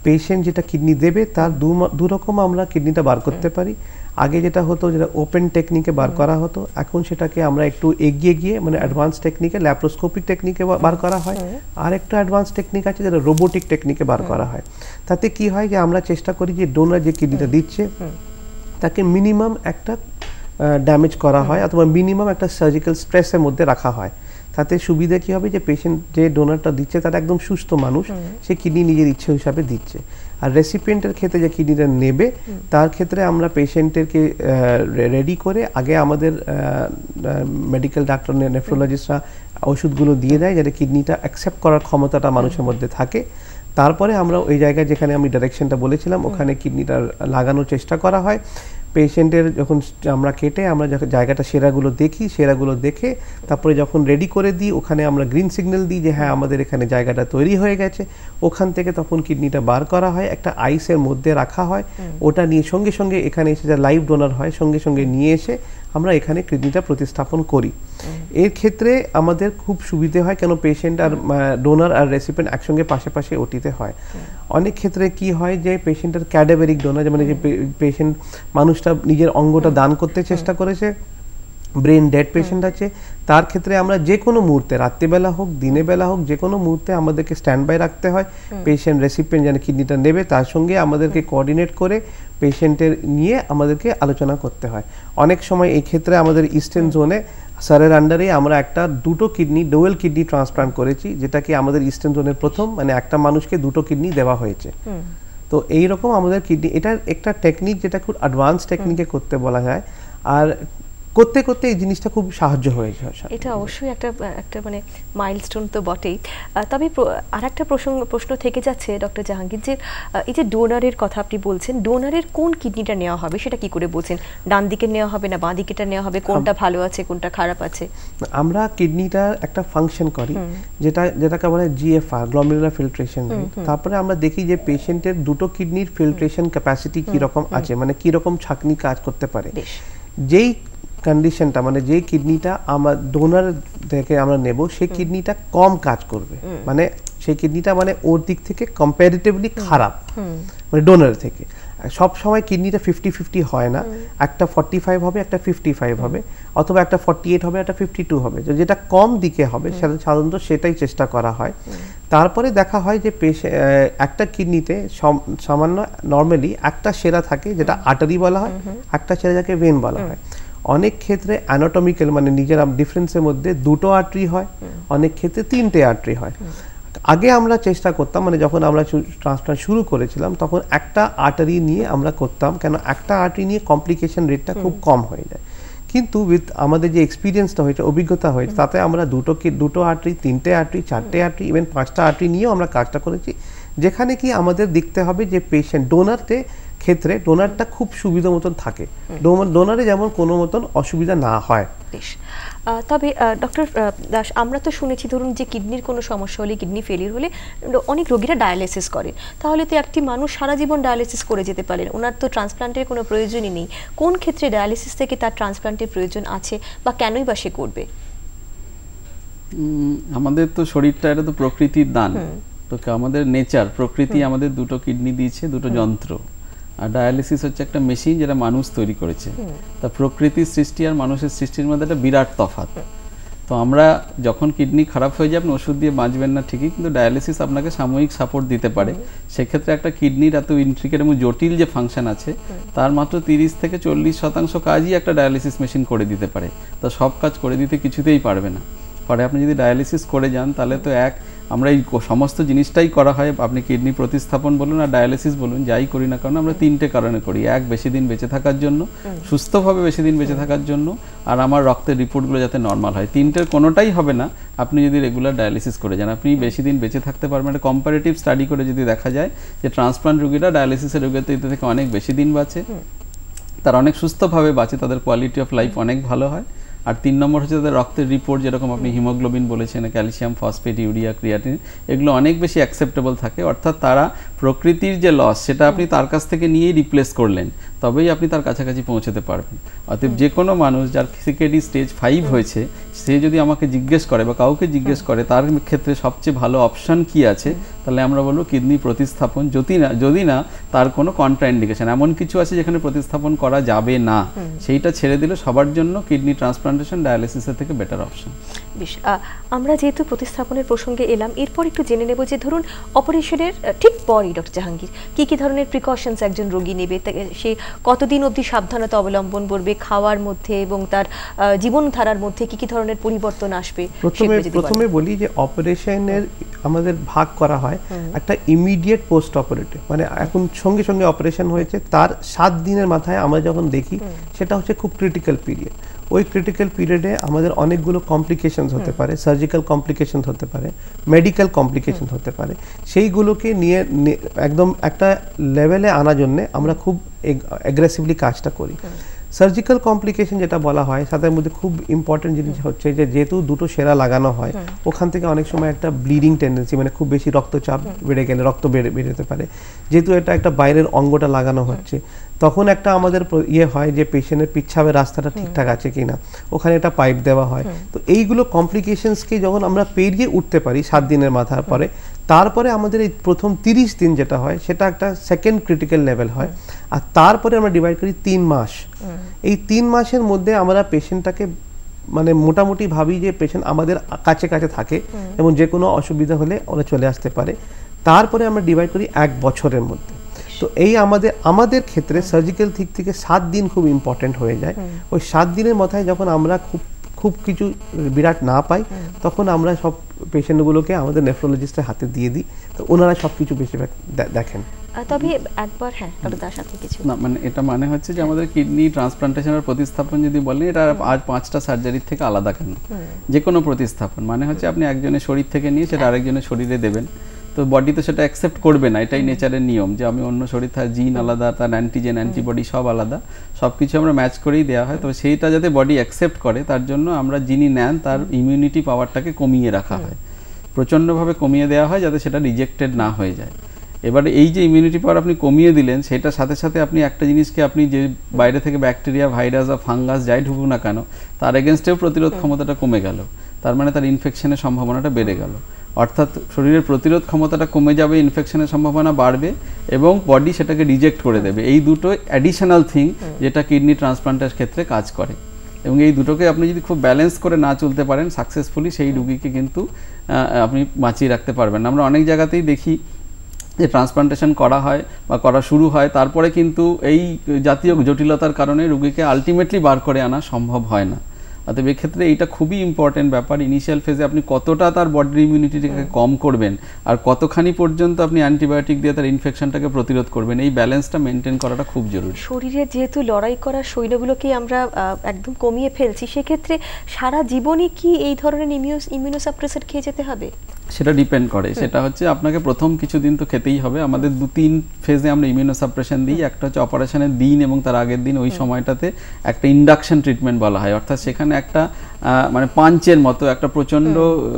পেশেন্ট যেটা কিডনি দেবে তার দু রকম আমরা কিডনিটা বার করতে পারি আগে যেটা হতো যেটা ওপেন টেকনিকে বার করা হতো এখন সেটাকে আমরা একটু এগিয়ে গিয়ে মানে অ্যাডভান্স টেকনিকে ল্যাপ্রোস্কোপিক টেকনিকে বার করা হয় আর একটা অ্যাডভান্স টেকনিক আছে যেটা রোবোটিক টেকনিকে বার করা হয় তাতে কি হয় যে আমরা চেষ্টা করি যে ডোনার যে কিডনিটা দিচ্ছে তাকে মিনিমাম একটা ড্যামেজ করা হয় অথবা মিনিমাম একটা সার্জিক্যাল স্ট্রেসের মধ্যে রাখা হয় তাতে সুবিধা কি হবে যে পেশেন্ট যে ডোনারটা দিচ্ছে তার একদম সুস্থ মানুষ সে কিডনি নিজের ইচ্ছে হিসাবে দিচ্ছে আর রেসিপিয়েন্টের ক্ষেত্রে যে কিডনিটা নেবে তার ক্ষেত্রে আমরা পেশেন্টেরকে রেডি করে আগে আমাদের মেডিকেল ডাক্তার নেফ্রোলজিস্টরা ওষুধগুলো দিয়ে দেয় যাতে কিডনিটা অ্যাকসেপ্ট করার ক্ষমতাটা মানুষের মধ্যে থাকে তারপরে আমরা ওই জায়গায় যেখানে আমি ডাইরেকশনটা বলেছিলাম ওখানে কিডনিটা লাগানোর চেষ্টা করা হয় পেশেন্টের যখন আমরা কেটে আমরা যখন জায়গাটা সেরাগুলো দেখি সেরাগুলো দেখে তারপরে যখন রেডি করে দিই ওখানে আমরা গ্রিন সিগন্যাল দিই যে হ্যাঁ আমাদের এখানে জায়গাটা তৈরি হয়ে গেছে ওখান থেকে তখন কিডনিটা বার করা হয় একটা আইসের মধ্যে রাখা হয় ওটা নিয়ে সঙ্গে সঙ্গে এখানে এসে যা লাইভ ডোনার হয় সঙ্গে সঙ্গে নিয়ে এসে আমরা এখানে কিডনিটা প্রতিস্থাপন করি এর ক্ষেত্রে আমাদের খুব সুবিধে হয় কেন পেশেন্ট আর ডোনার আর রেসিপেন্ট একসঙ্গে পাশাপাশি ওটিতে হয় অনেক ক্ষেত্রে কি হয় যে পেশেন্টের ক্যাডাবেরিক ডোনার মানে যে পেশেন্ট মানুষটা নিজের অঙ্গটা দান করতে চেষ্টা করেছে ব্রেন ডেড পেশেন্ট আছে তার ক্ষেত্রে আমরা যে কোনো মুহূর্তে রাত্রিবেলা হোক দিনে বেলা হোক যে কোনো মুহূর্তে আমাদেরকে স্ট্যান্ড বাই রাখতে হয় পেশেন্ট রেসিপিয়েন্ট যেন কিডনিটা নেবে তার সঙ্গে আমাদেরকে কোঅর্ডিনেট করে পেশেন্টের নিয়ে আমাদেরকে আলোচনা করতে হয় অনেক সময় এই ক্ষেত্রে আমাদের ইস্টার্ন জোনে স্যারের আন্ডারে আমরা একটা দুটো কিডনি ডোয়েল কিডনি ট্রান্সপ্লান্ট করেছি যেটা কি আমাদের ইস্টার্ন জোনের প্রথম মানে একটা মানুষকে দুটো কিডনি দেওয়া হয়েছে তো এই রকম আমাদের কিডনি এটা একটা টেকনিক যেটা খুব অ্যাডভান্স টেকনিকে করতে বলা যায় আর করতে করতে এই জিনিসটা খুব সাহায্য হয়ে যায় এটা অবশ্যই একটা একটা মানে মাইলস্টোন তো বটেই তবে আর একটা প্রসঙ্গ প্রশ্ন থেকে যাচ্ছে ডক্টর জাহাঙ্গীর যে এই যে ডোনারের কথা আপনি বলছেন ডোনারের কোন কিডনিটা নেওয়া হবে সেটা কি করে বলছেন ডান দিকে নেওয়া হবে না বাঁ দিকেটা নেওয়া হবে কোনটা ভালো আছে কোনটা খারাপ আছে আমরা কিডনিটা একটা ফাংশন করি যেটা যেটাকে বলে জিএফআর গ্লোমেরুলার ফিল্ট্রেশন তারপরে আমরা দেখি যে পেশেন্টের দুটো কিডনির ফিল্ট্রেশন ক্যাপাসিটি কি রকম আছে মানে কি রকম ছাকনি কাজ করতে পারে যেই কন্ডিশনটা মানে যে কিডনিটা আমার ডোনার থেকে আমরা নেব সেই কিডনিটা কম কাজ করবে মানে সেই কিডনিটা মানে ওর দিক থেকে কম্পারিটিভলি খারাপ মানে ডোনার থেকে সব সময় কিডনিটা ফিফটি ফিফটি হয় না একটা ফর্টি ফাইভ হবে একটা ফিফটি ফাইভ হবে অথবা একটা ফর্টি এইট হবে একটা ফিফটি টু হবে যেটা কম দিকে হবে সেটা সাধারণত সেটাই চেষ্টা করা হয় তারপরে দেখা হয় যে পেশে একটা কিডনিতে সামান্য নর্মালি একটা সেরা থাকে যেটা আটারি বলা হয় একটা সেরা যাকে ভেন বলা হয় অনেক ক্ষেত্রে অ্যানাটমিক্যাল মানে নিজের ডিফারেন্সের মধ্যে দুটো আর্ট্রি হয় অনেক ক্ষেত্রে তিনটে আর্ট্রি হয় আগে আমরা চেষ্টা করতাম মানে যখন আমরা ট্রান্সপ্লান্ট শুরু করেছিলাম তখন একটা আর্টারি নিয়ে আমরা করতাম কেন একটা আর্টারি নিয়ে কমপ্লিকেশন রেটটা খুব কম হয়ে যায় কিন্তু উইথ আমাদের যে এক্সপিরিয়েন্সটা হয়েছে অভিজ্ঞতা হয়েছে তাতে আমরা দুটোকে দুটো আর্টরি তিনটে আর্টরি চারটে আর্টরি ইভেন পাঁচটা আর্টরি নিয়েও আমরা কাজটা করেছি যেখানে কি আমাদের দেখতে হবে যে পেশেন্ট ডোনারতে ক্ষেত্রে ডোনারটা খুব সুবিধা মতন থাকে ডোনারে যেমন কোনো মতন অসুবিধা না হয় বেশ তবে ডক্টর দাস আমরা তো শুনেছি ধরুন যে কিডনির কোনো সমস্যা হলে কিডনি ফেলির হলে অনেক রোগীরা ডায়ালিসিস করে তাহলে তো একটি মানুষ সারা জীবন ডায়ালিসিস করে যেতে পারেন ওনার তো ট্রান্সপ্লান্টের কোনো প্রয়োজনই নেই কোন ক্ষেত্রে ডায়ালিসিস থেকে তার ট্রান্সপ্লান্টের প্রয়োজন আছে বা কেনই বা সে করবে আমাদের তো শরীরটা এটা তো প্রকৃতির দান তো আমাদের নেচার প্রকৃতি আমাদের দুটো কিডনি দিয়েছে দুটো যন্ত্র আর ডায়ালিসিস হচ্ছে একটা মেশিন যেটা মানুষ তৈরি করেছে তা প্রকৃতির সৃষ্টি আর মানুষের সৃষ্টির মধ্যে একটা বিরাট তফাত তো আমরা যখন কিডনি খারাপ হয়ে যায় আপনি ওষুধ দিয়ে বাঁচবেন না ঠিকই কিন্তু ডায়ালিসিস আপনাকে সাময়িক সাপোর্ট দিতে পারে সেক্ষেত্রে একটা কিডনির এত ইন্ট্রিকেট এবং জটিল যে ফাংশন আছে তার মাত্র তিরিশ থেকে চল্লিশ শতাংশ কাজই একটা ডায়ালিসিস মেশিন করে দিতে পারে তা সব কাজ করে দিতে কিছুতেই পারবে না পরে আপনি যদি ডায়ালিসিস করে যান তাহলে তো এক আমরা এই সমস্ত জিনিসটাই করা হয় আপনি কিডনি প্রতিস্থাপন বলুন আর ডায়ালিসিস বলুন যাই করি না কারণ আমরা তিনটে কারণে করি এক বেশি দিন বেঁচে থাকার জন্য সুস্থভাবে বেশি দিন বেঁচে থাকার জন্য আর আমার রক্তের রিপোর্টগুলো যাতে নর্মাল হয় তিনটের কোনোটাই হবে না আপনি যদি রেগুলার ডায়ালিসিস করে যান আপনি বেশি দিন বেঁচে থাকতে পারবেন একটা কম্পারেটিভ স্টাডি করে যদি দেখা যায় যে ট্রান্সপ্লান্ট রুগীরা ডায়ালিসিসের রুগীদের থেকে অনেক বেশি দিন বাঁচে তারা অনেক সুস্থভাবে বাঁচে তাদের কোয়ালিটি অফ লাইফ অনেক ভালো হয় আর তিন নম্বর হচ্ছে তাদের রক্তের রিপোর্ট যেরকম আপনি হিমোগ্লোবিন বলেছেন ক্যালসিয়াম ফসফেট ইউরিয়া ক্রিয়াটিন এগুলো অনেক বেশি অ্যাকসেপ্টেবল থাকে অর্থাৎ তারা প্রকৃতির যে লস সেটা আপনি তার কাছ থেকে নিয়েই রিপ্লেস করলেন তবেই আপনি তার কাছাকাছি পৌঁছতে পারবেন অতএব যে কোনো মানুষ যার সিকেডি স্টেজ ফাইভ হয়েছে সে যদি আমাকে জিজ্ঞেস করে বা কাউকে জিজ্ঞেস করে তার ক্ষেত্রে সবচেয়ে ভালো অপশান কি আছে তাহলে আমরা বলবো কিডনি প্রতিস্থাপন যদি না যদি না তার কোনো কন্ট্রাইন্ডিকেশন এমন কিছু আছে যেখানে প্রতিস্থাপন করা যাবে না সেইটা ছেড়ে দিলে সবার জন্য কিডনি ট্রান্সপ্লান্টেশন ডায়ালিসিসের থেকে বেটার অপশন বেশ আমরা যেহেতু প্রতিস্থাপনের প্রসঙ্গে এলাম এরপর একটু জেনে নেব যে ধরুন অপারেশনের ঠিক পরই ডক্টর জাহাঙ্গীর কী কী ধরনের প্রিকশনস একজন রোগী নেবে সে কতদিন অবধি সাবধানতা অবলম্বন করবে খাওয়ার মধ্যে এবং তার জীবনধারার মধ্যে কী কী ধরনের পরিবর্তন আসবে প্রথমে প্রথমে বলি যে অপারেশনের আমাদের ভাগ করা হয় একটা ইমিডিয়েট পোস্ট অপারেটিভ মানে এখন সঙ্গে সঙ্গে অপারেশন হয়েছে তার সাত দিনের মাথায় আমরা যখন দেখি সেটা হচ্ছে খুব ক্রিটিক্যাল পিরিয়ড ওই ক্রিটিক্যাল পিরিয়ডে আমাদের অনেকগুলো কমপ্লিকেশন হতে পারে সার্জিক্যাল কমপ্লিকেশনস হতে পারে মেডিকেল কমপ্লিকেশন হতে পারে সেইগুলোকে নিয়ে একদম একটা লেভেলে আনার জন্য আমরা খুব অ্যাগ্রেসিভলি কাজটা করি সার্জিক্যাল কমপ্লিকেশন যেটা বলা হয় সাথে মধ্যে খুব ইম্পর্টেন্ট জিনিস হচ্ছে যে যেহেতু দুটো সেরা লাগানো হয় ওখান থেকে অনেক সময় একটা ব্লিডিং টেন্ডেন্সি মানে খুব বেশি রক্তচাপ বেড়ে গেলে রক্ত বেড়ে বেরোতে পারে যেহেতু এটা একটা বাইরের অঙ্গটা লাগানো হচ্ছে তখন একটা আমাদের ইয়ে হয় যে পেশেন্টের পিচ্ছাবে রাস্তাটা ঠিকঠাক আছে কি না ওখানে একটা পাইপ দেওয়া হয় তো এইগুলো কমপ্লিকেশনসকে যখন আমরা পেরিয়ে উঠতে পারি সাত দিনের মাথার পরে তারপরে আমাদের এই প্রথম তিরিশ দিন যেটা হয় সেটা একটা সেকেন্ড ক্রিটিক্যাল লেভেল হয় আর তারপরে আমরা ডিভাইড করি তিন মাস এই তিন মাসের মধ্যে আমরা পেশেন্টটাকে মানে মোটামুটি ভাবি যে পেশেন্ট আমাদের কাছে কাছে থাকে এবং যে কোনো অসুবিধা হলে ওরা চলে আসতে পারে তারপরে আমরা ডিভাইড করি এক বছরের মধ্যে তো এই আমাদের আমাদের ক্ষেত্রে সার্জিক্যাল থিক থেকে সাত দিন খুব ইম্পর্টেন্ট হয়ে যায় ওই সাত দিনের মাথায় যখন আমরা খুব খুব কিছু বিরাট না পাই তখন আমরা সব পেশেন্টগুলোকে আমাদের নেফ্রোলজিস্টের হাতে দিয়ে দিই তো ওনারা সব কিছু বেশিরভাগ দেখেন তবে একবার হ্যাঁ তার সাথে কিছু না মানে এটা মানে হচ্ছে যে আমাদের কিডনি ট্রান্সপ্লান্টেশনের প্রতিস্থাপন যদি বলেন এটা আজ পাঁচটা সার্জারির থেকে আলাদা কেন যে কোনো প্রতিস্থাপন মানে হচ্ছে আপনি একজনের শরীর থেকে নিয়ে সেটা হ্যাঁ। আরেকজনের শরীরে দেবেন তো বডি তো সেটা অ্যাকসেপ্ট করবে না এটাই নেচারের নিয়ম যে আমি অন্য শরীর তার জিন আলাদা তার অ্যান্টিজেন অ্যান্টিবডি সব আলাদা সব কিছু আমরা ম্যাচ করেই দেওয়া হয় তবে সেইটা যাতে বডি অ্যাকসেপ্ট করে তার জন্য আমরা যিনি নেন তার ইমিউনিটি পাওয়ারটাকে কমিয়ে রাখা হয় প্রচণ্ডভাবে কমিয়ে দেওয়া হয় যাতে সেটা রিজেক্টেড না হয়ে যায় এবারে এই যে ইমিউনিটি পাওয়ার আপনি কমিয়ে দিলেন সেটার সাথে সাথে আপনি একটা জিনিসকে আপনি যে বাইরে থেকে ব্যাকটেরিয়া ভাইরাস বা ফাঙ্গাস যাই ঢুকুক না কেন তার এগেনস্টেও প্রতিরোধ ক্ষমতাটা কমে গেল তার মানে তার ইনফেকশনের সম্ভাবনাটা বেড়ে গেল অর্থাৎ শরীরের প্রতিরোধ ক্ষমতাটা কমে যাবে ইনফেকশনের সম্ভাবনা বাড়বে এবং বডি সেটাকে রিজেক্ট করে দেবে এই দুটো অ্যাডিশনাল থিং যেটা কিডনি ট্রান্সপ্লান্টের ক্ষেত্রে কাজ করে এবং এই দুটোকে আপনি যদি খুব ব্যালেন্স করে না চলতে পারেন সাকসেসফুলি সেই রুগীকে কিন্তু আপনি বাঁচিয়ে রাখতে পারবেন আমরা অনেক জায়গাতেই দেখি যে ট্রান্সপ্লান্টেশন করা হয় বা করা শুরু হয় তারপরে কিন্তু এই জাতীয় জটিলতার কারণে রুগীকে আলটিমেটলি বার করে আনা সম্ভব হয় না অতএব এক্ষেত্রে এইটা খুবই ইম্পর্টেন্ট ব্যাপার ইনিশিয়াল ফেজে আপনি কতটা তার বডি ইমিউনিটিটাকে কম করবেন আর কতখানি পর্যন্ত আপনি অ্যান্টিবায়োটিক দিয়ে তার ইনফেকশনটাকে প্রতিরোধ করবেন এই ব্যালেন্সটা মেনটেন করাটা খুব জরুরি শরীরে যেহেতু লড়াই করা শৈলগুলোকে আমরা একদম কমিয়ে ফেলছি সেক্ষেত্রে সারা জীবনে কি এই ধরনের ইমিউস ইমিউনোসাপ্রেসার খেয়ে যেতে হবে সেটা ডিপেন্ড করে সেটা হচ্ছে আপনাকে প্রথম কিছুদিন তো খেতেই হবে আমাদের দু তিন ফেজে আমরা ইমিউনোসাপ্রেশন দিই একটা হচ্ছে অপারেশনের দিন এবং তার আগের দিন ওই সময়টাতে একটা ইন্ডাকশন ট্রিটমেন্ট বলা হয় অর্থাৎ সেখানে একটা মানে পাঞ্চের মতো একটা প্রচণ্ড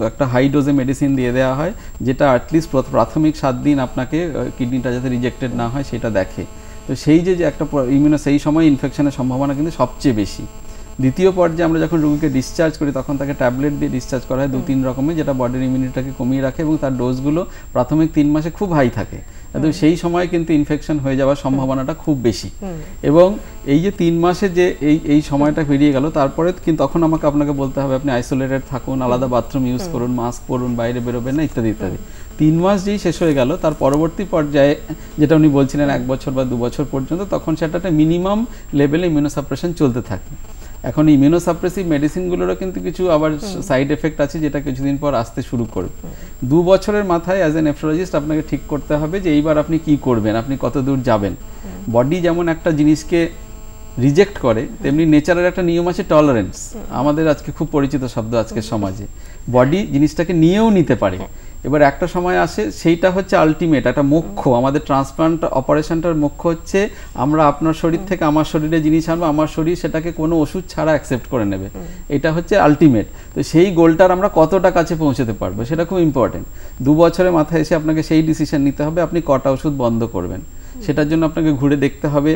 একটা হাই ডোজে মেডিসিন দিয়ে দেওয়া হয় যেটা অ্যাটলিস্ট প্রাথমিক সাত দিন আপনাকে কিডনিটা যাতে রিজেক্টেড না হয় সেটা দেখে তো সেই যে একটা ইমিউনো সেই সময় ইনফেকশনের সম্ভাবনা কিন্তু সবচেয়ে বেশি দ্বিতীয় পর্যায়ে আমরা যখন রোগীকে ডিসচার্জ করি তখন তাকে ট্যাবলেট দিয়ে ডিসচার্জ করা হয় দু তিন রকমের যেটা বডির ইমিউনিটিটাকে কমিয়ে রাখে এবং তার ডোজগুলো প্রাথমিক তিন মাসে খুব হাই থাকে কিন্তু সেই সময় কিন্তু ইনফেকশন হয়ে যাওয়ার সম্ভাবনাটা খুব বেশি এবং এই যে তিন মাসে যে এই এই সময়টা পেরিয়ে গেল তারপরে কিন্তু তখন আমাকে আপনাকে বলতে হবে আপনি আইসোলেটেড থাকুন আলাদা বাথরুম ইউজ করুন মাস্ক পরুন বাইরে বেরোবেন না ইত্যাদি ইত্যাদি তিন মাস যেই শেষ হয়ে গেল তার পরবর্তী পর্যায়ে যেটা উনি বলছিলেন এক বছর বা দু বছর পর্যন্ত তখন সেটা একটা মিনিমাম লেভেলে ইমিউনোসাপ্রেশন চলতে থাকে এখন ইমিউনোসাপ্রেসিভ মেডিসিনগুলোরও কিন্তু কিছু আবার সাইড এফেক্ট আছে যেটা কিছুদিন পর আসতে শুরু করবে দু বছরের মাথায় অ্যাজ এ নেফ্রোলজিস্ট আপনাকে ঠিক করতে হবে যে এইবার আপনি কি করবেন আপনি কত দূর যাবেন বডি যেমন একটা জিনিসকে রিজেক্ট করে তেমনি নেচারের একটা নিয়ম আছে টলারেন্স আমাদের আজকে খুব পরিচিত শব্দ আজকের সমাজে বডি জিনিসটাকে নিয়েও নিতে পারে এবার একটা সময় আসে সেইটা হচ্ছে আলটিমেট একটা মুখ্য আমাদের ট্রান্সপ্লান্ট অপারেশনটার মুখ্য হচ্ছে আমরা আপনার শরীর থেকে আমার শরীরে জিনিস আনবো আমার শরীর সেটাকে কোনো ওষুধ ছাড়া অ্যাকসেপ্ট করে নেবে এটা হচ্ছে আলটিমেট তো সেই গোলটার আমরা কতটা কাছে পৌঁছতে পারবো সেটা খুব ইম্পর্টেন্ট দু বছরের মাথায় এসে আপনাকে সেই ডিসিশন নিতে হবে আপনি কটা ওষুধ বন্ধ করবেন সেটার জন্য আপনাকে ঘুরে দেখতে হবে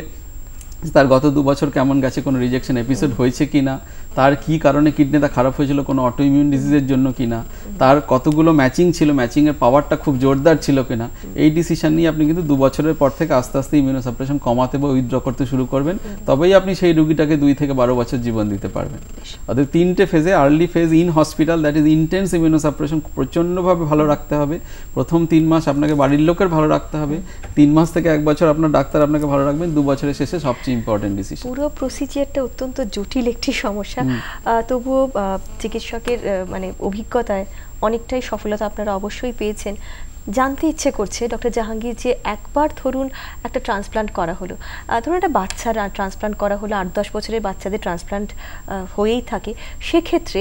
তার গত দু বছর কেমন গেছে কোনো রিজেকশন এপিসোড হয়েছে কি না তার কি কারণে কিডনিটা খারাপ হয়েছিল কোনো অটো ইমিউন ডিজিজের জন্য কি না তার কতগুলো ম্যাচিং ছিল ম্যাচিংয়ের পাওয়ারটা খুব জোরদার ছিল কিনা এই ডিসিশন নিয়ে আপনি কিন্তু দু বছরের পর থেকে আস্তে আস্তে ইমিউনো সাপ্রেশন কমাতে বা উইথড্র করতে শুরু করবেন তবেই আপনি সেই রুগীটাকে দুই থেকে বারো বছর জীবন দিতে পারবেন অর্থাৎ তিনটে ফেজে early phase in hospital that is intense immunosuppression প্রচণ্ডভাবে ভালো রাখতে হবে প্রথম তিন মাস আপনাকে বাড়ির লোকের ভালো রাখতে হবে তিন মাস থেকে এক বছর আপনার ডাক্তার আপনাকে ভালো রাখবেন দু বছরের শেষে সবচেয়ে ইম্পর্টেন্ট ডিসিশন পুরো প্রসিজিয়ারটা অত্যন্ত জটিল একটি সমস্যা চিকিৎসা আচ্ছা, তবুও চিকিৎসকের মানে অভিজ্ঞতায় অনেকটাই সফলতা আপনারা অবশ্যই পেয়েছেন জানতে ইচ্ছে করছে ডক্টর জাহাঙ্গীর যে একবার ধরুন একটা ট্রান্সপ্লান্ট করা হলো ধরুন একটা বাচ্চার ট্রান্সপ্লান্ট করা হলো আট দশ বছরের বাচ্চাদের ট্রান্সপ্লান্ট হয়েই থাকে সেক্ষেত্রে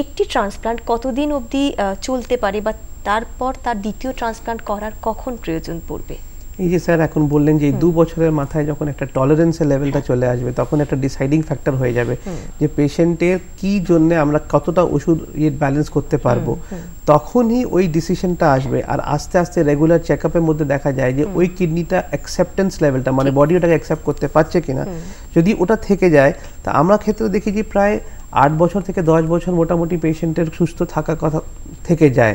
একটি ট্রান্সপ্লান্ট কতদিন অবধি চলতে পারে বা তারপর তার দ্বিতীয় ট্রান্সপ্লান্ট করার কখন প্রয়োজন পড়বে এই যে স্যার এখন বললেন যে দু বছরের মাথায় যখন একটা টলারেন্সের লেভেলটা চলে আসবে তখন একটা ডিসাইডিং ফ্যাক্টর হয়ে যাবে যে পেশেন্টের কি জন্য আমরা কতটা ওষুধ ইয়ে ব্যালেন্স করতে পারবো তখনই ওই ডিসিশনটা আসবে আর আস্তে আস্তে রেগুলার চেক আপের মধ্যে দেখা যায় যে ওই কিডনিটা অ্যাকসেপ্টেন্স লেভেলটা মানে বডি ওটাকে অ্যাকসেপ্ট করতে পারছে কিনা যদি ওটা থেকে যায় তা আমরা ক্ষেত্রে দেখি যে প্রায় আট বছর থেকে দশ বছর মোটামুটি পেশেন্টের সুস্থ থাকার কথা থেকে যায়